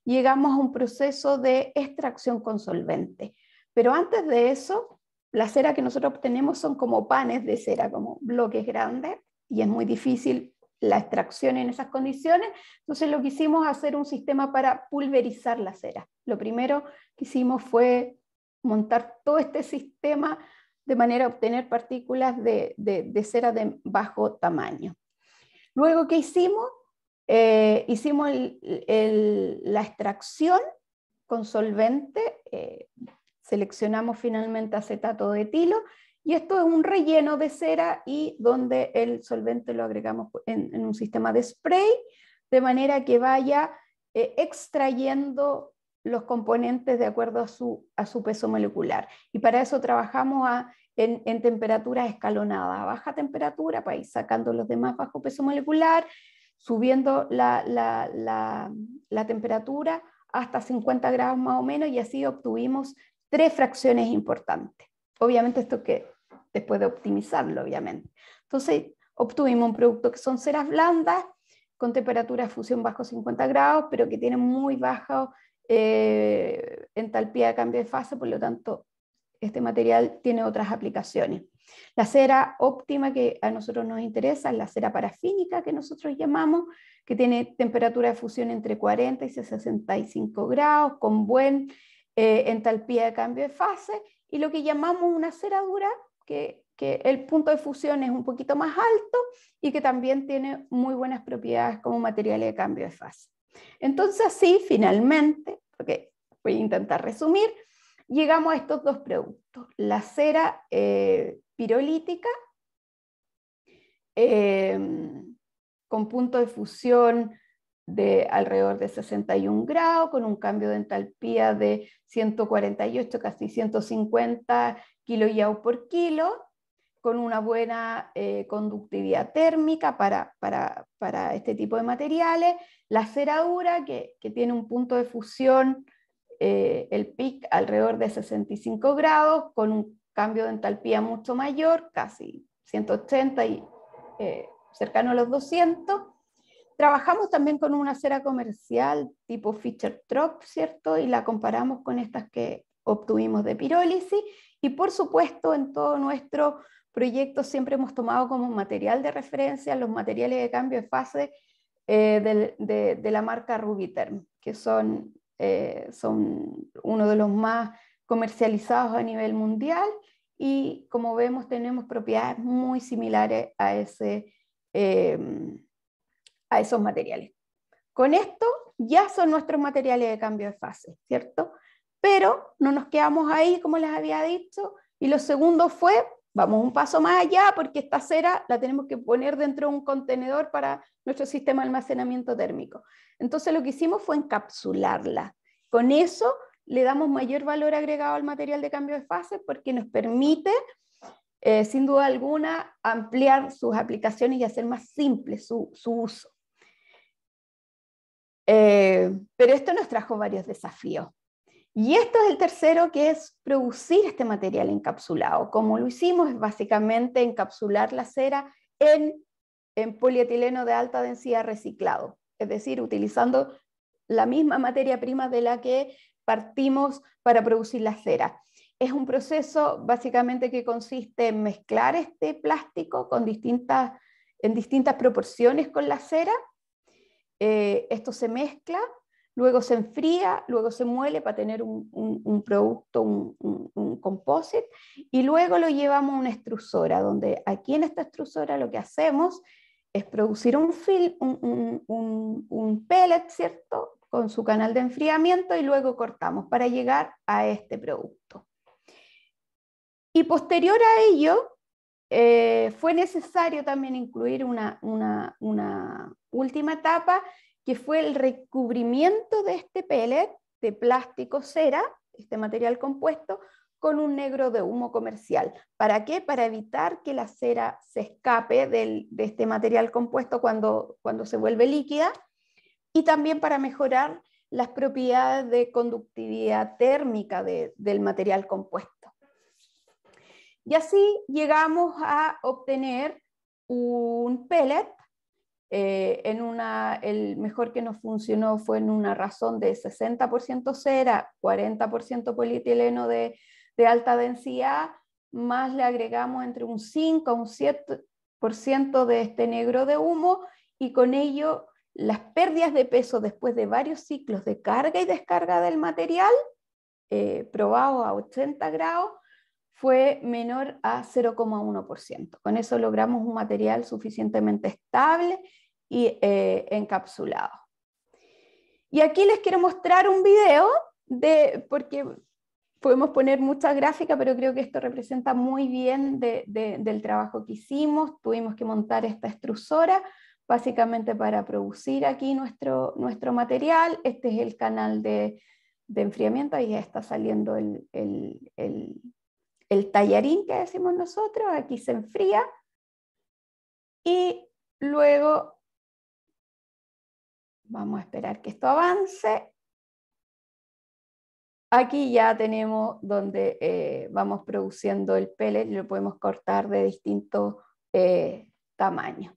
Speaker 4: llegamos a un proceso de extracción con solvente. Pero antes de eso, la cera que nosotros obtenemos son como panes de cera, como bloques grandes, y es muy difícil la extracción en esas condiciones. Entonces lo que hicimos hacer un sistema para pulverizar la cera. Lo primero que hicimos fue montar todo este sistema de manera a obtener partículas de, cera de bajo tamaño. Luego, que hicimos? Eh, hicimos la extracción con solvente, eh, seleccionamos finalmente acetato de etilo y esto es un relleno de cera y donde el solvente lo agregamos en, un sistema de spray de manera que vaya eh, extrayendo los componentes de acuerdo a su, a su peso molecular. Y para eso trabajamos a, en, en temperatura escalonada, a baja temperatura, para ir sacando los demás bajo peso molecular, subiendo la, la, la, la temperatura hasta 50 grados más o menos y así obtuvimos tres fracciones importantes. Obviamente esto que después de optimizarlo, obviamente. Entonces obtuvimos un producto que son ceras blandas con temperatura de fusión bajo 50 grados, pero que tienen muy bajo eh, entalpía entalpía cambio de fase, por lo tanto, este material tiene otras aplicaciones. La cera óptima que a nosotros nos interesa es la cera parafínica que nosotros llamamos, que tiene temperatura de fusión entre 40 y 65 grados, con buen eh, entalpía de cambio de fase, y lo que llamamos una cera dura, que el punto de fusión es un poquito más alto y que también tiene muy buenas propiedades como material de cambio de fase. Entonces, así finalmente, voy a intentar resumir, llegamos a estos dos productos, la cera eh, pirolítica em, con punto de fusión de alrededor de 61 grados, con un cambio de entalpía de 148, casi 150 kilo por kilo, con una buena eh, conductividad térmica para, para, este tipo de materiales, la cera que, que tiene un punto de fusión, eh, el PIC alrededor de 65 grados, con un cambio de entalpía mucho mayor, casi 180 y eh, cercano a los 200. Trabajamos también con una cera comercial tipo fischer trop ¿cierto? Y la comparamos con estas que obtuvimos de pirólisis. Y por supuesto, en todo nuestro proyectos siempre hemos tomado como material de referencia los materiales de cambio de fase eh, de, la marca Rubiterm, que son, eh, son uno de los más comercializados a nivel mundial y como vemos tenemos propiedades muy similares a, ese, em, a esos materiales. Con esto ya son nuestros materiales de cambio de fase, ¿cierto? Pero no nos quedamos ahí, como les había dicho, y lo segundo fue vamos un paso más allá porque esta cera la tenemos que poner dentro de un contenedor para nuestro sistema de almacenamiento térmico. Entonces lo que hicimos fue encapsularla. Con eso le damos mayor valor agregado al material de cambio de fase porque nos permite, eh, sin duda alguna, ampliar sus aplicaciones y hacer más simple su, uso. Eh, pero esto nos trajo varios desafíos. Y esto es el tercero, que es producir este material encapsulado. Como lo hicimos, es básicamente encapsular la cera en, polietileno de alta densidad reciclado, es decir, utilizando la misma materia prima de la que partimos para producir la cera. Es un proceso básicamente que consiste en mezclar este plástico con distintas, en distintas proporciones con la cera. Eh, esto se mezcla luego se enfría, luego se muele para tener un, producto, un, composite, y luego lo llevamos a una extrusora, donde aquí en esta extrusora lo que hacemos es producir un, un pellet, ¿cierto? Con su canal de enfriamiento y luego cortamos para llegar a este producto. Y posterior a ello, eh, fue necesario también incluir una, última etapa que fue el recubrimiento de este pellet de plástico cera, este material compuesto, con un negro de humo comercial. ¿Para qué? Para evitar que la cera se escape de este material compuesto cuando, cuando se vuelve líquida y también para mejorar las propiedades de conductividad térmica del material compuesto. Y así llegamos a obtener un pellet eh, en una, el mejor que nos funcionó fue en una razón de 60% cera, 40% polietileno de, alta densidad, más le agregamos entre un 5 a un 7% de este negro de humo y con ello las pérdidas de peso después de varios ciclos de carga y descarga del material, eh, probado a 80 grados, fue menor a 0,1%. Con eso logramos un material suficientemente estable y eh, encapsulado. Y aquí les quiero mostrar un video de, porque podemos poner mucha gráfica, pero creo que esto representa muy bien de, del trabajo que hicimos. Tuvimos que montar esta extrusora básicamente para producir aquí nuestro, nuestro material. Este es el canal de, enfriamiento, ahí ya está saliendo el, el, el tallarín que decimos nosotros, aquí se enfría y luego Vamos a esperar que esto avance. Aquí ya tenemos donde eh, vamos produciendo el pellet y lo podemos cortar de distinto eh, tamaño.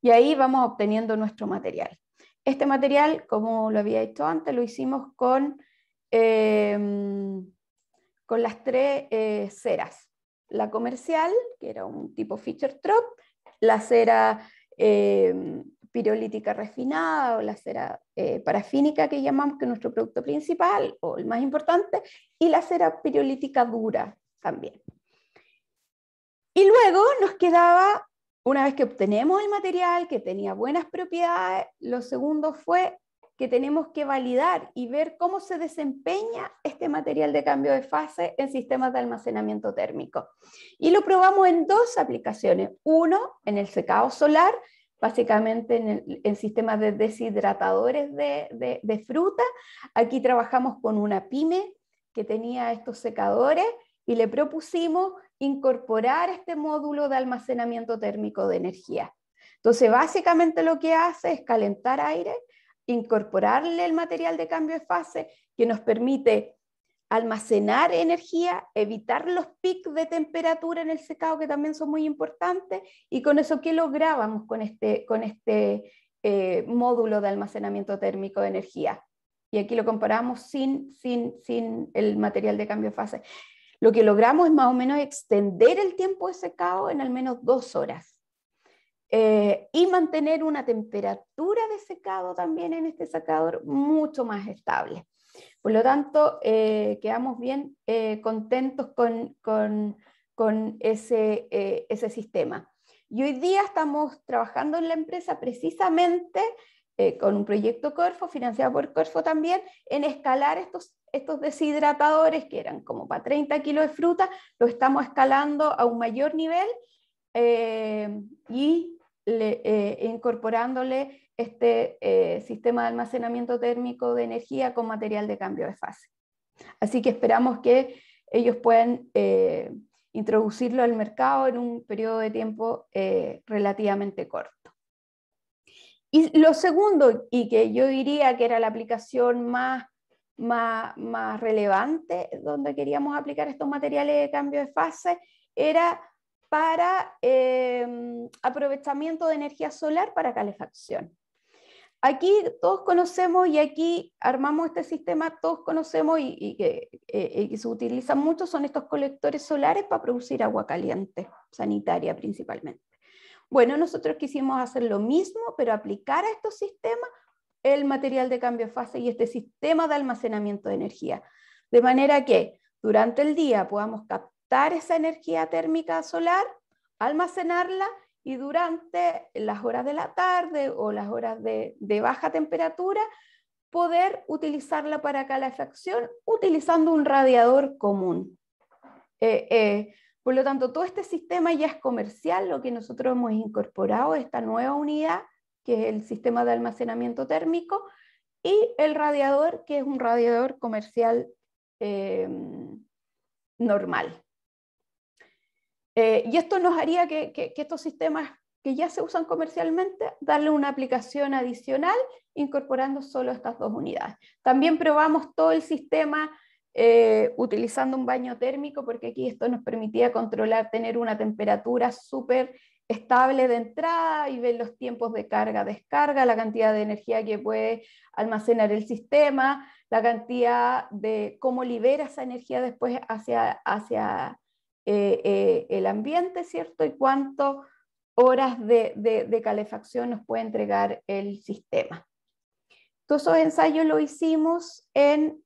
Speaker 4: Y ahí vamos obteniendo nuestro material. Este material, como lo había hecho antes, lo hicimos con, em, con las tres eh, ceras. La comercial, que era un tipo feature trop, la cera em, pirolítica refinada o la cera eh, parafínica que llamamos, que es nuestro producto principal o el más importante, y la cera pirolítica dura también. Y luego nos quedaba, una vez que obtenemos el material que tenía buenas propiedades, lo segundo fue que tenemos que validar y ver cómo se desempeña este material de cambio de fase en sistemas de almacenamiento térmico. Y lo probamos en dos aplicaciones. Uno, en el secado solar básicamente en, el, sistemas de deshidratadores de, de fruta. Aquí trabajamos con una pyme que tenía estos secadores y le propusimos incorporar este módulo de almacenamiento térmico de energía. Entonces, básicamente lo que hace es calentar aire, incorporarle el material de cambio de fase que nos permite almacenar energía, evitar los picos de temperatura en el secado, que también son muy importantes, y con eso, ¿qué lográbamos con este, con este eh, módulo de almacenamiento térmico de energía? Y aquí lo comparamos sin, sin, sin el material de cambio de fase. Lo que logramos es más o menos extender el tiempo de secado en al menos dos horas. Eh, y mantener una temperatura de secado también en este secador mucho más estable. Por lo tanto, eh, quedamos bien eh, contentos con, ese, eh, ese, sistema. Y hoy día estamos trabajando en la empresa precisamente con un proyecto Corfo, financiado por Corfo también, en escalar estos, estos deshidratadores que eran como para 30 kilos de fruta, lo estamos escalando a un mayor nivel y incorporándole este eh, sistema de almacenamiento térmico de energía con material de cambio de fase. Así que esperamos que ellos puedan eh, introducirlo al mercado en un periodo de tiempo eh, relativamente corto. Y lo segundo, y que yo diría que era la aplicación más, más, más relevante donde queríamos aplicar estos materiales de cambio de fase, era para aprovechamiento de energía solar para calefacción aquí todos conocemos y aquí armamos este sistema, todos conocemos y, eh, que se utilizan mucho, son estos colectores solares para producir agua caliente, sanitaria principalmente. Bueno, nosotros quisimos hacer lo mismo, pero aplicar a estos sistemas el material de cambio de fase y este sistema de almacenamiento de energía. De manera que durante el día podamos captar esa energía térmica solar, almacenarla y durante las horas de la tarde o las horas de, baja temperatura poder utilizarla para calefacción utilizando un radiador común. Eh, eh, por lo tanto, todo este sistema ya es comercial, lo que nosotros hemos incorporado, esta nueva unidad, que es el sistema de almacenamiento térmico, y el radiador, que es un radiador comercial eh, normal. Eh, y esto nos haría que, estos sistemas que ya se usan comercialmente, darle una aplicación adicional incorporando solo estas dos unidades. También probamos todo el sistema eh, utilizando un baño térmico, porque aquí esto nos permitía controlar, tener una temperatura súper estable de entrada y ver los tiempos de carga, descarga, la cantidad de energía que puede almacenar el sistema, la cantidad de cómo libera esa energía después hacia eh, eh, el ambiente, ¿cierto? Y cuántas horas de, calefacción nos puede entregar el sistema. Todos esos ensayos lo hicimos en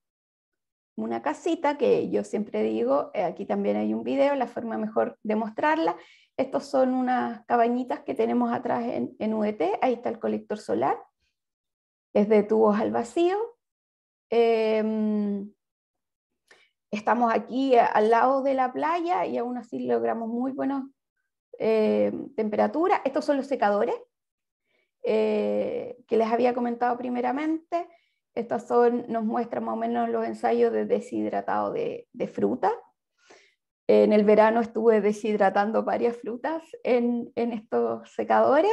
Speaker 4: una casita que yo siempre digo, eh, aquí también hay un video, la forma mejor de mostrarla. Estos son unas cabañitas que tenemos atrás en, en ahí está el colector solar, es de tubos al vacío. Em, estamos aquí eh, al lado de la playa y aún así logramos muy buenas eh, temperaturas. Estos son los secadores eh, que les había comentado primeramente. Estos son, nos muestran más o menos los ensayos de deshidratado de, fruta. En el verano estuve deshidratando varias frutas en, estos secadores,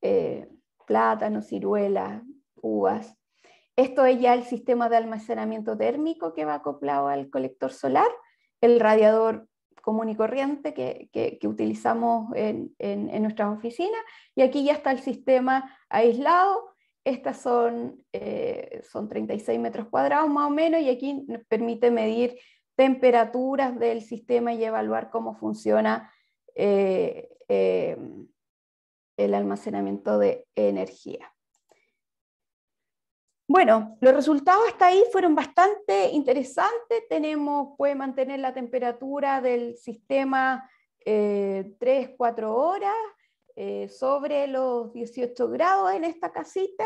Speaker 4: Plátano, plátanos, ciruelas, uvas. Esto es ya el sistema de almacenamiento térmico que va acoplado al colector solar, el radiador común y corriente que, utilizamos en, nuestras oficinas, y aquí ya está el sistema aislado. Estas son, 36 eh, metros cuadrados más o menos, y aquí nos permite medir temperaturas del sistema y evaluar cómo funciona eh, eh, el almacenamiento de energía. Bueno, los resultados hasta ahí fueron bastante interesantes. Tenemos, puede mantener la temperatura del sistema 3-4 eh, horas eh, sobre los 18 grados en esta casita.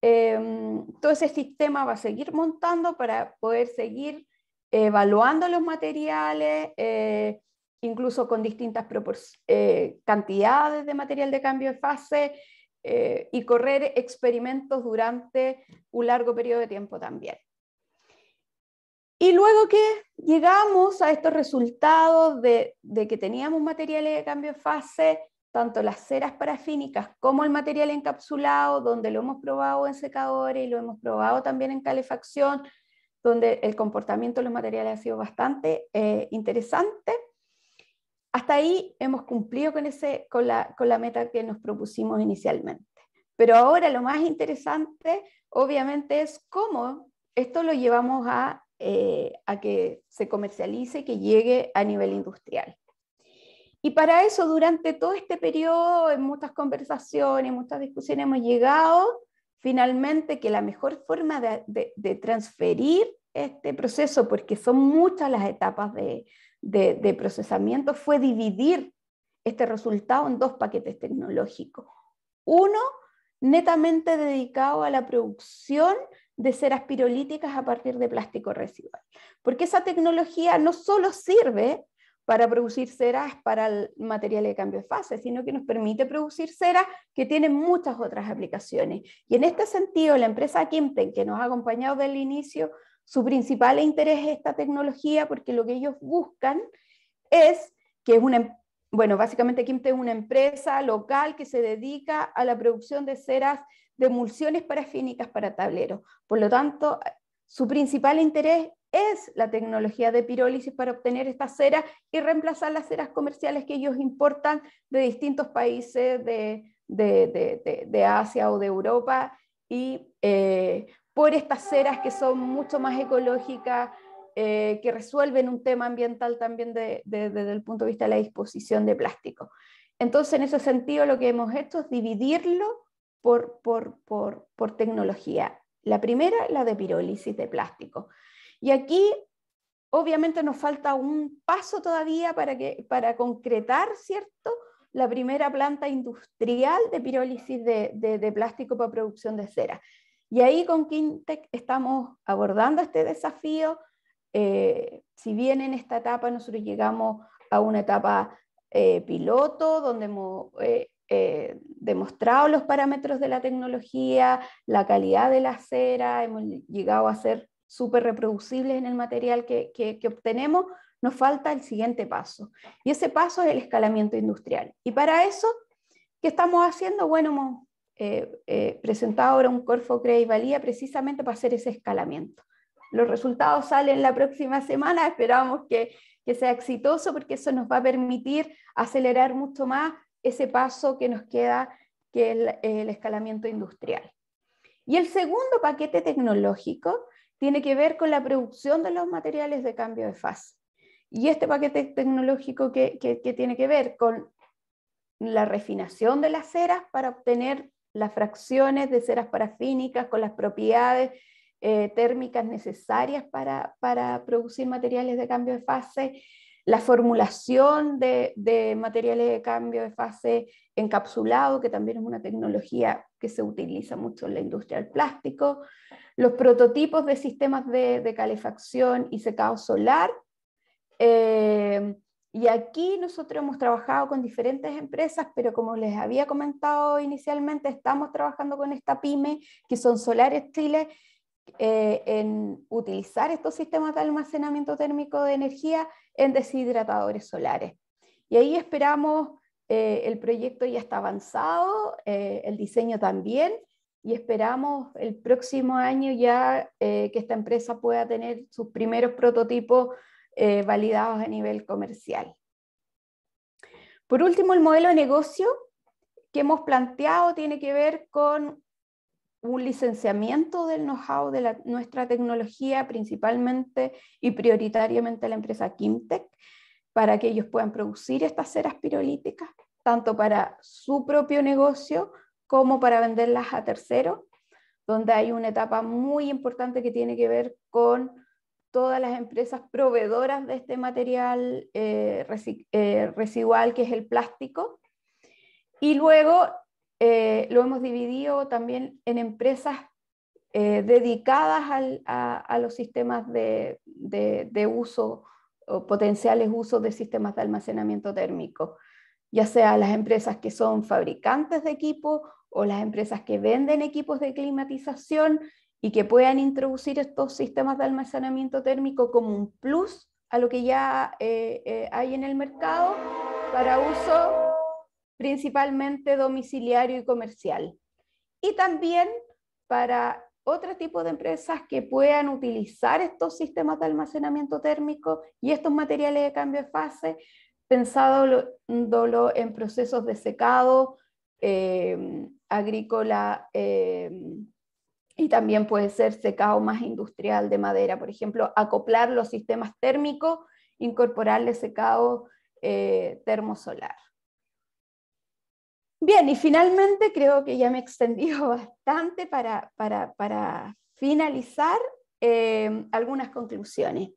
Speaker 4: Em, todo ese sistema va a seguir montando para poder seguir eh, evaluando los materiales, incluso con distintas cantidades de material de cambio de fase. Eh, y correr experimentos durante un largo periodo de tiempo también. Y luego que llegamos a estos resultados de, que teníamos materiales de cambio de fase, tanto las ceras parafínicas como el material encapsulado, donde lo hemos probado en secadores y lo hemos probado también en calefacción, donde el comportamiento de los materiales ha sido bastante eh, interesante hasta ahí hemos cumplido con, ese, con, la, meta que nos propusimos inicialmente. Pero ahora lo más interesante, obviamente, es cómo esto lo llevamos a, eh, que se comercialice, que llegue a nivel industrial. Y para eso, durante todo este periodo, en muchas conversaciones, muchas discusiones, hemos llegado finalmente que la mejor forma de transferir este proceso, porque son muchas las etapas de, de, procesamiento fue dividir este resultado en dos paquetes tecnológicos. Uno, netamente dedicado a la producción de ceras pirolíticas a partir de plástico residual. Porque esa tecnología no solo sirve para producir ceras para el material de cambio de fase, sino que nos permite producir ceras que tienen muchas otras aplicaciones. Y en este sentido, la empresa Kimten, que nos ha acompañado desde el inicio, su principal interés es esta tecnología porque lo que ellos buscan es que es una, em, bueno, básicamente Kimte es una empresa local que se dedica a la producción de ceras de emulsiones parafínicas para tableros. Por lo tanto, su principal interés es la tecnología de pirólisis para obtener esta cera y reemplazar las ceras comerciales que ellos importan de distintos países de, Asia o de Europa. Y eh, por estas ceras que son mucho más ecológicas, eh, que resuelven un tema ambiental también desde el punto de vista de la disposición de plástico. Entonces, en ese sentido, lo que hemos hecho es dividirlo por, tecnología. La primera, la de pirólisis de plástico. Y aquí, obviamente, nos falta un paso todavía para, concretar, ¿cierto? La primera planta industrial de pirólisis de, de plástico para producción de cera. Y ahí con Quintec estamos abordando este desafío. Eh, si bien en esta etapa nosotros llegamos a una etapa eh, piloto donde hemos eh, demostrado los parámetros de la tecnología, la calidad de la acera, hemos llegado a ser súper reproducibles en el material que, obtenemos, nos falta el siguiente paso. Y ese paso es el escalamiento industrial. Y para eso, ¿qué estamos haciendo? Bueno, eh, eh, presentado ahora un Corfo y Valía precisamente para hacer ese escalamiento. Los resultados salen la próxima semana, esperamos que, sea exitoso porque eso nos va a permitir acelerar mucho más ese paso que nos queda, que el, escalamiento industrial. Y el segundo paquete tecnológico tiene que ver con la producción de los materiales de cambio de fase. Y este paquete tecnológico que, que tiene que ver con la refinación de las ceras para obtener las fracciones de ceras parafínicas con las propiedades eh, térmicas necesarias para, producir materiales de cambio de fase, la formulación de, materiales de cambio de fase encapsulado, que también es una tecnología que se utiliza mucho en la industria del plástico, los prototipos de sistemas de, calefacción y secado solar, eh, y aquí nosotros hemos trabajado con diferentes empresas, pero como les había comentado inicialmente, estamos trabajando con esta pyme, que son Solares Chile, eh, en utilizar estos sistemas de almacenamiento térmico de energía en deshidratadores solares. Y ahí esperamos, eh, el proyecto ya está avanzado, eh, el diseño también, y esperamos el próximo año ya que esta empresa pueda tener sus primeros prototipos eh, validados a nivel comercial. Por último, el modelo de negocio que hemos planteado tiene que ver con un licenciamiento del know-how de la, nuestra tecnología, principalmente y prioritariamente la empresa Kimtech, para que ellos puedan producir estas ceras pirolíticas, tanto para su propio negocio como para venderlas a terceros, donde hay una etapa muy importante que tiene que ver con todas las empresas proveedoras de este material eh, eh, residual que es el plástico. Y luego eh, lo hemos dividido también en empresas dedicadas a, los sistemas de, de uso o potenciales usos de sistemas de almacenamiento térmico, ya sea las empresas que son fabricantes de equipo o las empresas que venden equipos de climatización y que puedan introducir estos sistemas de almacenamiento térmico como un plus a lo que ya eh, eh, hay en el mercado para uso principalmente domiciliario y comercial. Y también para otro tipo de empresas que puedan utilizar estos sistemas de almacenamiento térmico y estos materiales de cambio de fase, pensándolo en procesos de secado eh, agrícola y también puede ser secado más industrial de madera, por ejemplo, acoplar los sistemas térmicos, incorporarle secado eh, termosolar. Bien, y finalmente creo que ya me he extendido bastante para, finalizar eh, algunas conclusiones.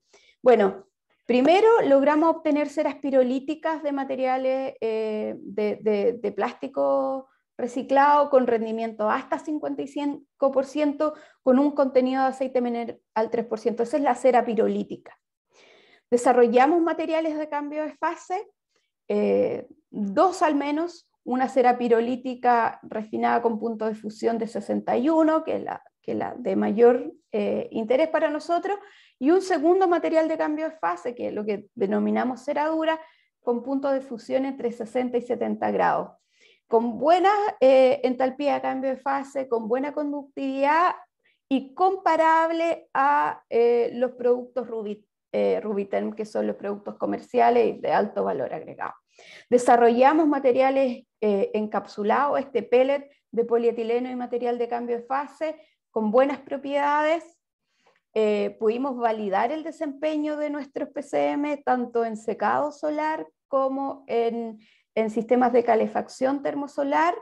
Speaker 4: Bueno, primero logramos obtener ceras pirolíticas de materiales eh, de, plástico reciclado con rendimiento hasta 55% con un contenido de aceite menor al 3%. Esa es la cera pirolítica. Desarrollamos materiales de cambio de fase, eh, dos al menos, una cera pirolítica refinada con punto de fusión de 61, que es la, de mayor eh, interés para nosotros, y un segundo material de cambio de fase, que es lo que denominamos cera dura, con punto de fusión entre 60 y 70 grados con buena eh, entalpía de cambio de fase, con buena conductividad y comparable a eh, los productos Rubit, eh, que son los productos comerciales de alto valor agregado. Desarrollamos materiales encapsulados, este pellet de polietileno y material de cambio de fase, con buenas propiedades, pudimos validar el desempeño de nuestros PCM tanto en secado solar como en en sistemas de calefacción termosolar.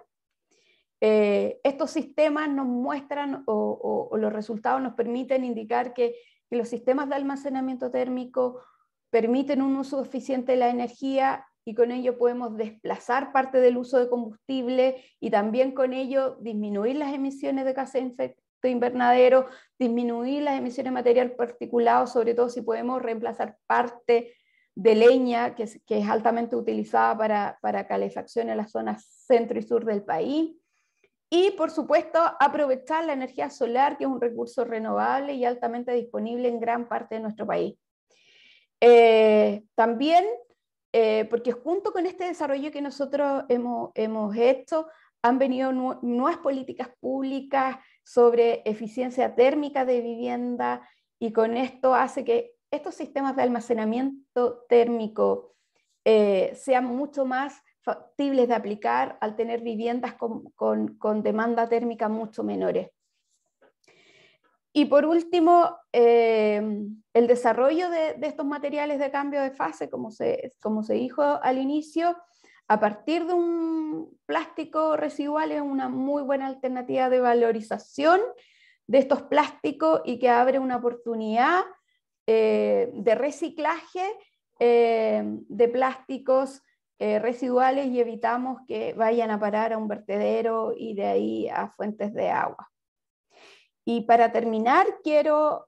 Speaker 4: Eh, estos sistemas nos muestran o, los resultados nos permiten indicar que, que los sistemas de almacenamiento térmico permiten un uso eficiente de la energía y con ello podemos desplazar parte del uso de combustible y también con ello disminuir las emisiones de gases de efecto invernadero, disminuir las emisiones de material particulado, sobre todo si podemos reemplazar parte de leña, que es, altamente utilizada para, calefacción en las zonas centro y sur del país. Y, por supuesto, aprovechar la energía solar, que es un recurso renovable y altamente disponible en gran parte de nuestro país. Eh, también, eh, porque junto con este desarrollo que nosotros hemos, hemos hecho, han venido nuevas políticas públicas sobre eficiencia térmica de vivienda y con esto hace que estos sistemas de almacenamiento térmico eh, sean mucho más factibles de aplicar al tener viviendas con, demanda térmica mucho menores. Y por último, eh, el desarrollo de, estos materiales de cambio de fase, como se, como se dijo al inicio, a partir de un plástico residual es una muy buena alternativa de valorización de estos plásticos y que abre una oportunidad eh, de reciclaje eh, de plásticos eh, residuales y evitamos que vayan a parar a un vertedero y de ahí a fuentes de agua. Y para terminar, quiero,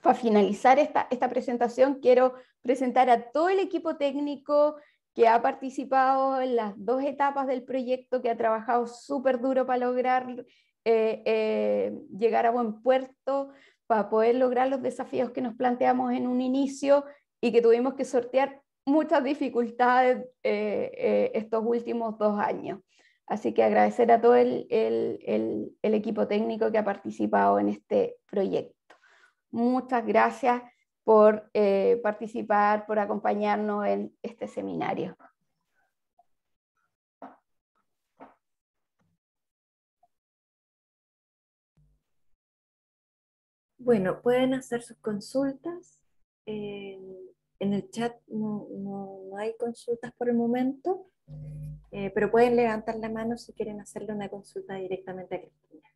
Speaker 4: para finalizar esta, presentación, quiero presentar a todo el equipo técnico que ha participado en las dos etapas del proyecto, que ha trabajado súper duro para lograr llegar a buen puerto, para poder lograr los desafíos que nos planteamos en un inicio y que tuvimos que sortear muchas dificultades eh, eh, estos últimos dos años. Así que agradecer a todo el, equipo técnico que ha participado en este proyecto. Muchas gracias por eh, participar, por acompañarnos en este seminario.
Speaker 1: Bueno, pueden hacer sus consultas. en el chat no, hay consultas por el momento, eh, pero pueden levantar la mano si quieren hacerle una consulta directamente a Cristina.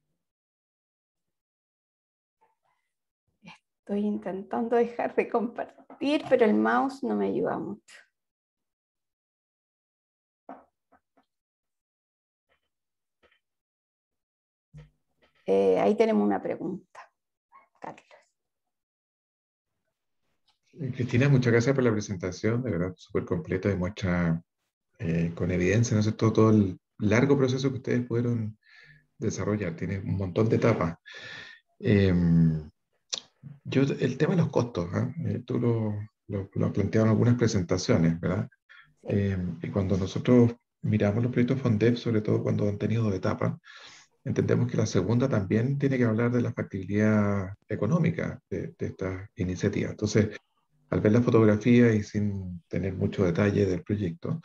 Speaker 1: Estoy intentando dejar de compartir, pero el mouse no me ayuda mucho.
Speaker 4: Eh, ahí tenemos una pregunta.
Speaker 3: Eh, Cristina, muchas gracias por la presentación, de verdad, súper completa, demuestra eh, con evidencia, ¿no sé, todo todo el largo proceso que ustedes pudieron desarrollar, tiene un montón de etapas. Em, yo, el tema de los costos, ¿ah? eh, tú lo, lo, has planteado en algunas presentaciones, ¿verdad? Em, y cuando nosotros miramos los proyectos FONDEP, sobre todo cuando han tenido dos etapas, entendemos que la segunda también tiene que hablar de la factibilidad económica de, de estas iniciativas. Entonces, al ver la fotografía y sin tener mucho detalle del proyecto,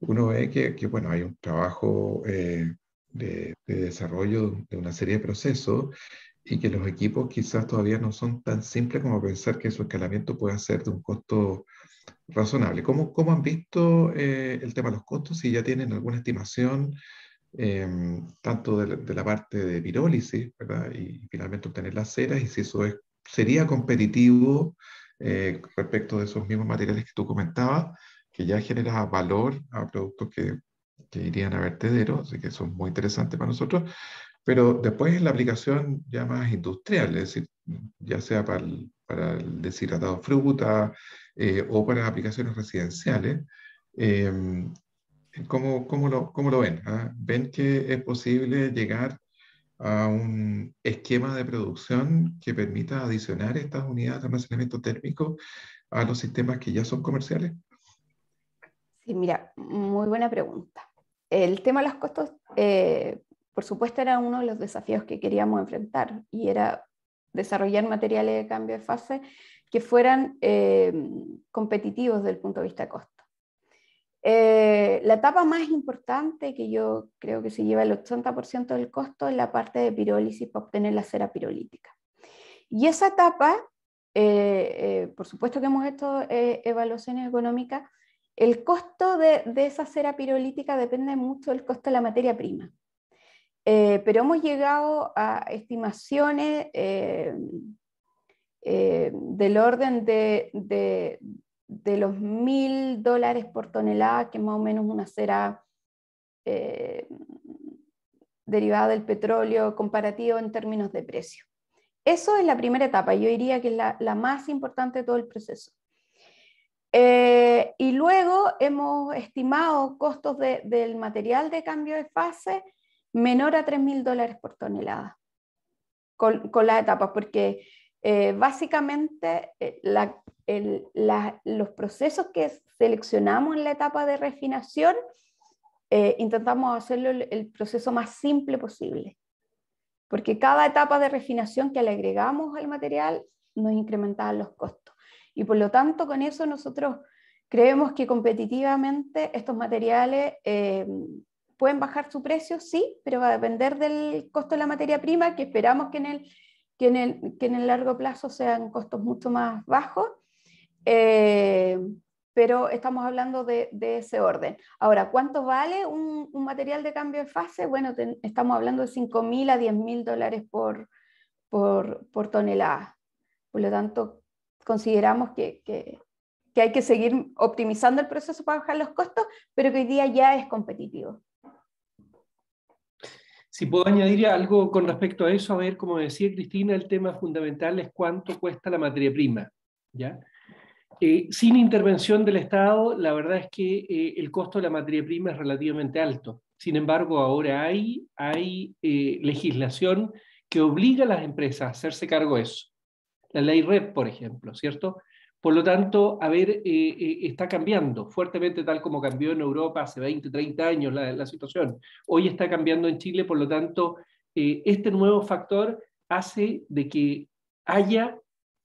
Speaker 3: uno ve que, bueno, hay un trabajo eh, de, desarrollo de una serie de procesos y que los equipos quizás todavía no son tan simples como pensar que su escalamiento puede ser de un costo razonable. ¿Cómo, cómo han visto eh, el tema de los costos? Si ya tienen alguna estimación, em, tanto de, la parte de pirólisis, Y, finalmente obtener las ceras, y si eso es, sería competitivo eh, respecto de esos mismos materiales que tú comentabas, que ya genera valor a productos que, irían a vertederos, así que son muy interesantes para nosotros. Pero después en la aplicación ya más industrial, es decir, ya sea para el, para el deshidratado fruta eh, o para aplicaciones residenciales, eh, ¿cómo, lo, ven? ¿Ah? ¿Ven que es posible llegar a un esquema de producción que permita adicionar estas unidades de almacenamiento térmico a los sistemas que ya son comerciales?
Speaker 4: Sí, mira, muy buena pregunta. El tema de los costos, eh, por supuesto, era uno de los desafíos que queríamos enfrentar y era desarrollar materiales de cambio de fase que fueran eh, competitivos desde el punto de vista de costo. Eh, la etapa más importante, que yo creo que se lleva el 80% del costo, es la parte de pirólisis para obtener la cera pirolítica. Y esa etapa, eh, eh, por supuesto que hemos hecho evaluaciones económicas, el costo de, esa cera pirolítica depende mucho del costo de la materia prima. pero hemos llegado a estimaciones del orden de de los mil dólares por tonelada, que más o menos una cera eh, derivada del petróleo comparativo en términos de precio. Eso es la primera etapa, yo diría que es la, más importante de todo el proceso. Eh, y luego hemos estimado costos del material de cambio de fase menor a mil dólares por tonelada con, con las etapas, porque eh, básicamente, eh, los procesos que seleccionamos en la etapa de refinación, eh, intentamos hacerlo el, proceso más simple posible, porque cada etapa de refinación que le agregamos al material nos incrementa los costos. Y por lo tanto, con eso nosotros creemos que competitivamente estos materiales pueden bajar su precio, sí, pero va a depender del costo de la materia prima, que esperamos que en el que en el, largo plazo sean costos mucho más bajos, eh, pero estamos hablando de, ese orden. Ahora, ¿cuánto vale un, material de cambio de fase? Bueno, estamos hablando de 5.000 a 10.000 dólares por, tonelada. Por lo tanto, consideramos que, que hay que seguir optimizando el proceso para bajar los costos, pero que hoy día ya es competitivo.
Speaker 2: Si puedo añadir algo con respecto a eso, a ver, como decía Cristina, el tema fundamental es cuánto cuesta la materia prima. ¿ya? Eh, sin intervención del Estado, la verdad es que eh, el costo de la materia prima es relativamente alto. Sin embargo, ahora hay, hay eh, legislación que obliga a las empresas a hacerse cargo de eso. La ley REP, por ejemplo, ¿cierto? Por lo tanto, a ver, eh, eh, está cambiando fuertemente tal como cambió en Europa hace 20, 30 años la, situación. Hoy está cambiando en Chile, por lo tanto, eh, este nuevo factor hace de que haya,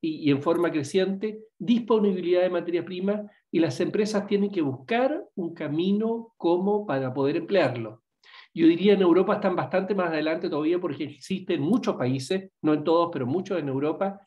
Speaker 2: y, en forma creciente, disponibilidad de materia prima y las empresas tienen que buscar un camino como para poder emplearlo. Yo diría en Europa están bastante más adelante todavía porque existen muchos países, no en todos, pero muchos en Europa,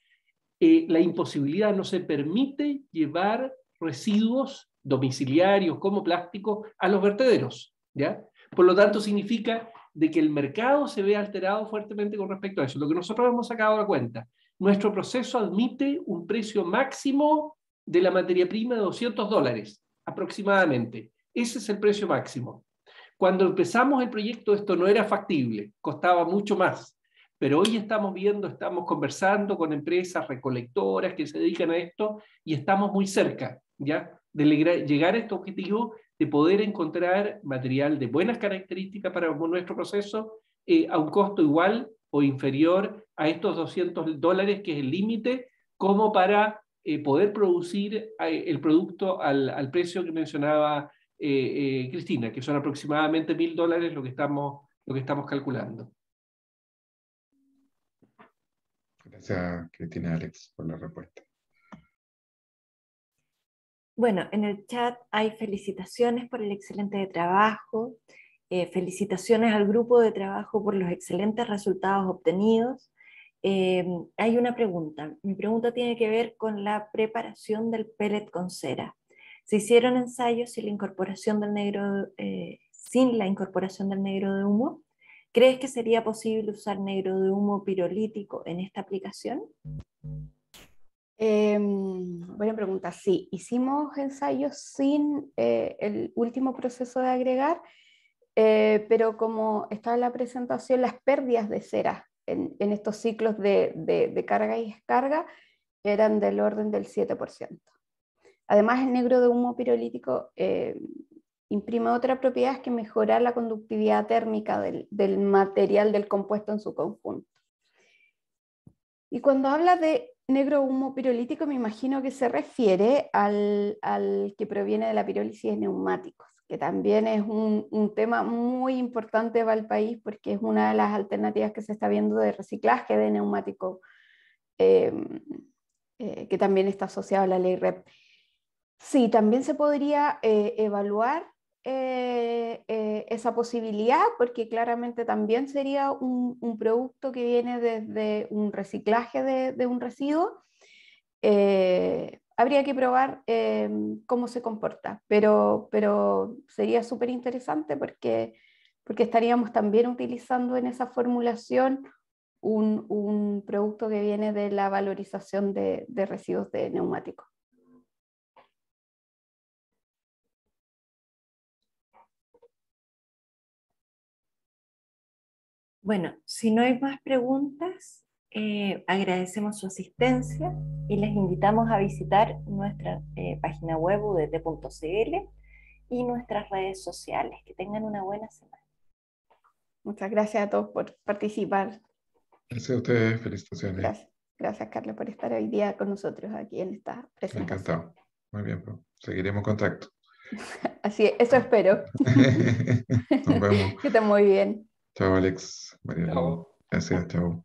Speaker 2: la imposibilidad, no se permite llevar residuos domiciliarios como plásticos a los vertederos. ¿ya? Por lo tanto, significa de que el mercado se ve alterado fuertemente con respecto a eso. Lo que nosotros hemos sacado a cuenta, nuestro proceso admite un precio máximo de la materia prima de 200 dólares aproximadamente. Ese es el precio máximo. Cuando empezamos el proyecto esto no era factible, costaba mucho más. Pero hoy estamos viendo, estamos conversando con empresas recolectoras que se dedican a esto y estamos muy cerca, ¿ya? De llegar a este objetivo de poder encontrar material de buenas características para nuestro proceso eh, a un costo igual o inferior a estos 200 dólares, que es el límite, como para eh, poder producir eh, el producto al, precio que mencionaba Cristina, que son aproximadamente mil dólares lo que estamos calculando.
Speaker 3: Gracias, Cristina Alex, por la respuesta.
Speaker 1: Bueno, en el chat hay felicitaciones por el excelente trabajo, eh, felicitaciones al grupo de trabajo por los excelentes resultados obtenidos. Eh, hay una pregunta. Mi pregunta tiene que ver con la preparación del pellet con cera. Se hicieron ensayos sin la incorporación del negro, eh, sin la incorporación del negro de humo. ¿Crees que sería posible usar negro
Speaker 4: de humo pirolítico en esta aplicación? Em, buena pregunta, sí. Hicimos ensayos sin eh, el último proceso de agregar, eh, pero como estaba en la presentación, las pérdidas de cera en, estos ciclos de, de, carga y descarga eran del orden del 7%. Además, el negro de humo pirolítico eh, imprime otra propiedad que mejora la conductividad térmica del, material del compuesto en su conjunto. Y cuando habla de negro humo pirolítico, me imagino que se refiere al, que proviene de la pirólisis de neumáticos, que también es un, tema muy importante para el país porque es una de las alternativas que se está viendo de reciclaje de neumático em, eh, que también está asociado a la ley REP. Sí, también se podría eh, evaluar eh, eh, esa posibilidad, porque claramente también sería un, producto que viene desde un reciclaje de, un residuo. Eh, habría que probar cómo se comporta, pero, pero sería súper interesante porque, porque estaríamos también utilizando en esa formulación un, producto que viene de la valorización de residuos de neumáticos.
Speaker 1: Bueno, si no hay más preguntas, eh, agradecemos su asistencia y les invitamos a visitar nuestra eh, página web udt.cl y nuestras redes
Speaker 4: sociales. Que tengan una buena semana. Muchas gracias a todos por participar.
Speaker 3: Gracias a ustedes, felicitaciones.
Speaker 4: Gracias, Carlos, por estar hoy día con nosotros aquí en esta presentación.
Speaker 3: encantado. Muy bien, pues, seguiremos en contacto.
Speaker 4: Así, eso espero.
Speaker 2: Nos vemos. Que estén muy bien.
Speaker 3: تشاو أليكس مريم
Speaker 2: أسئلة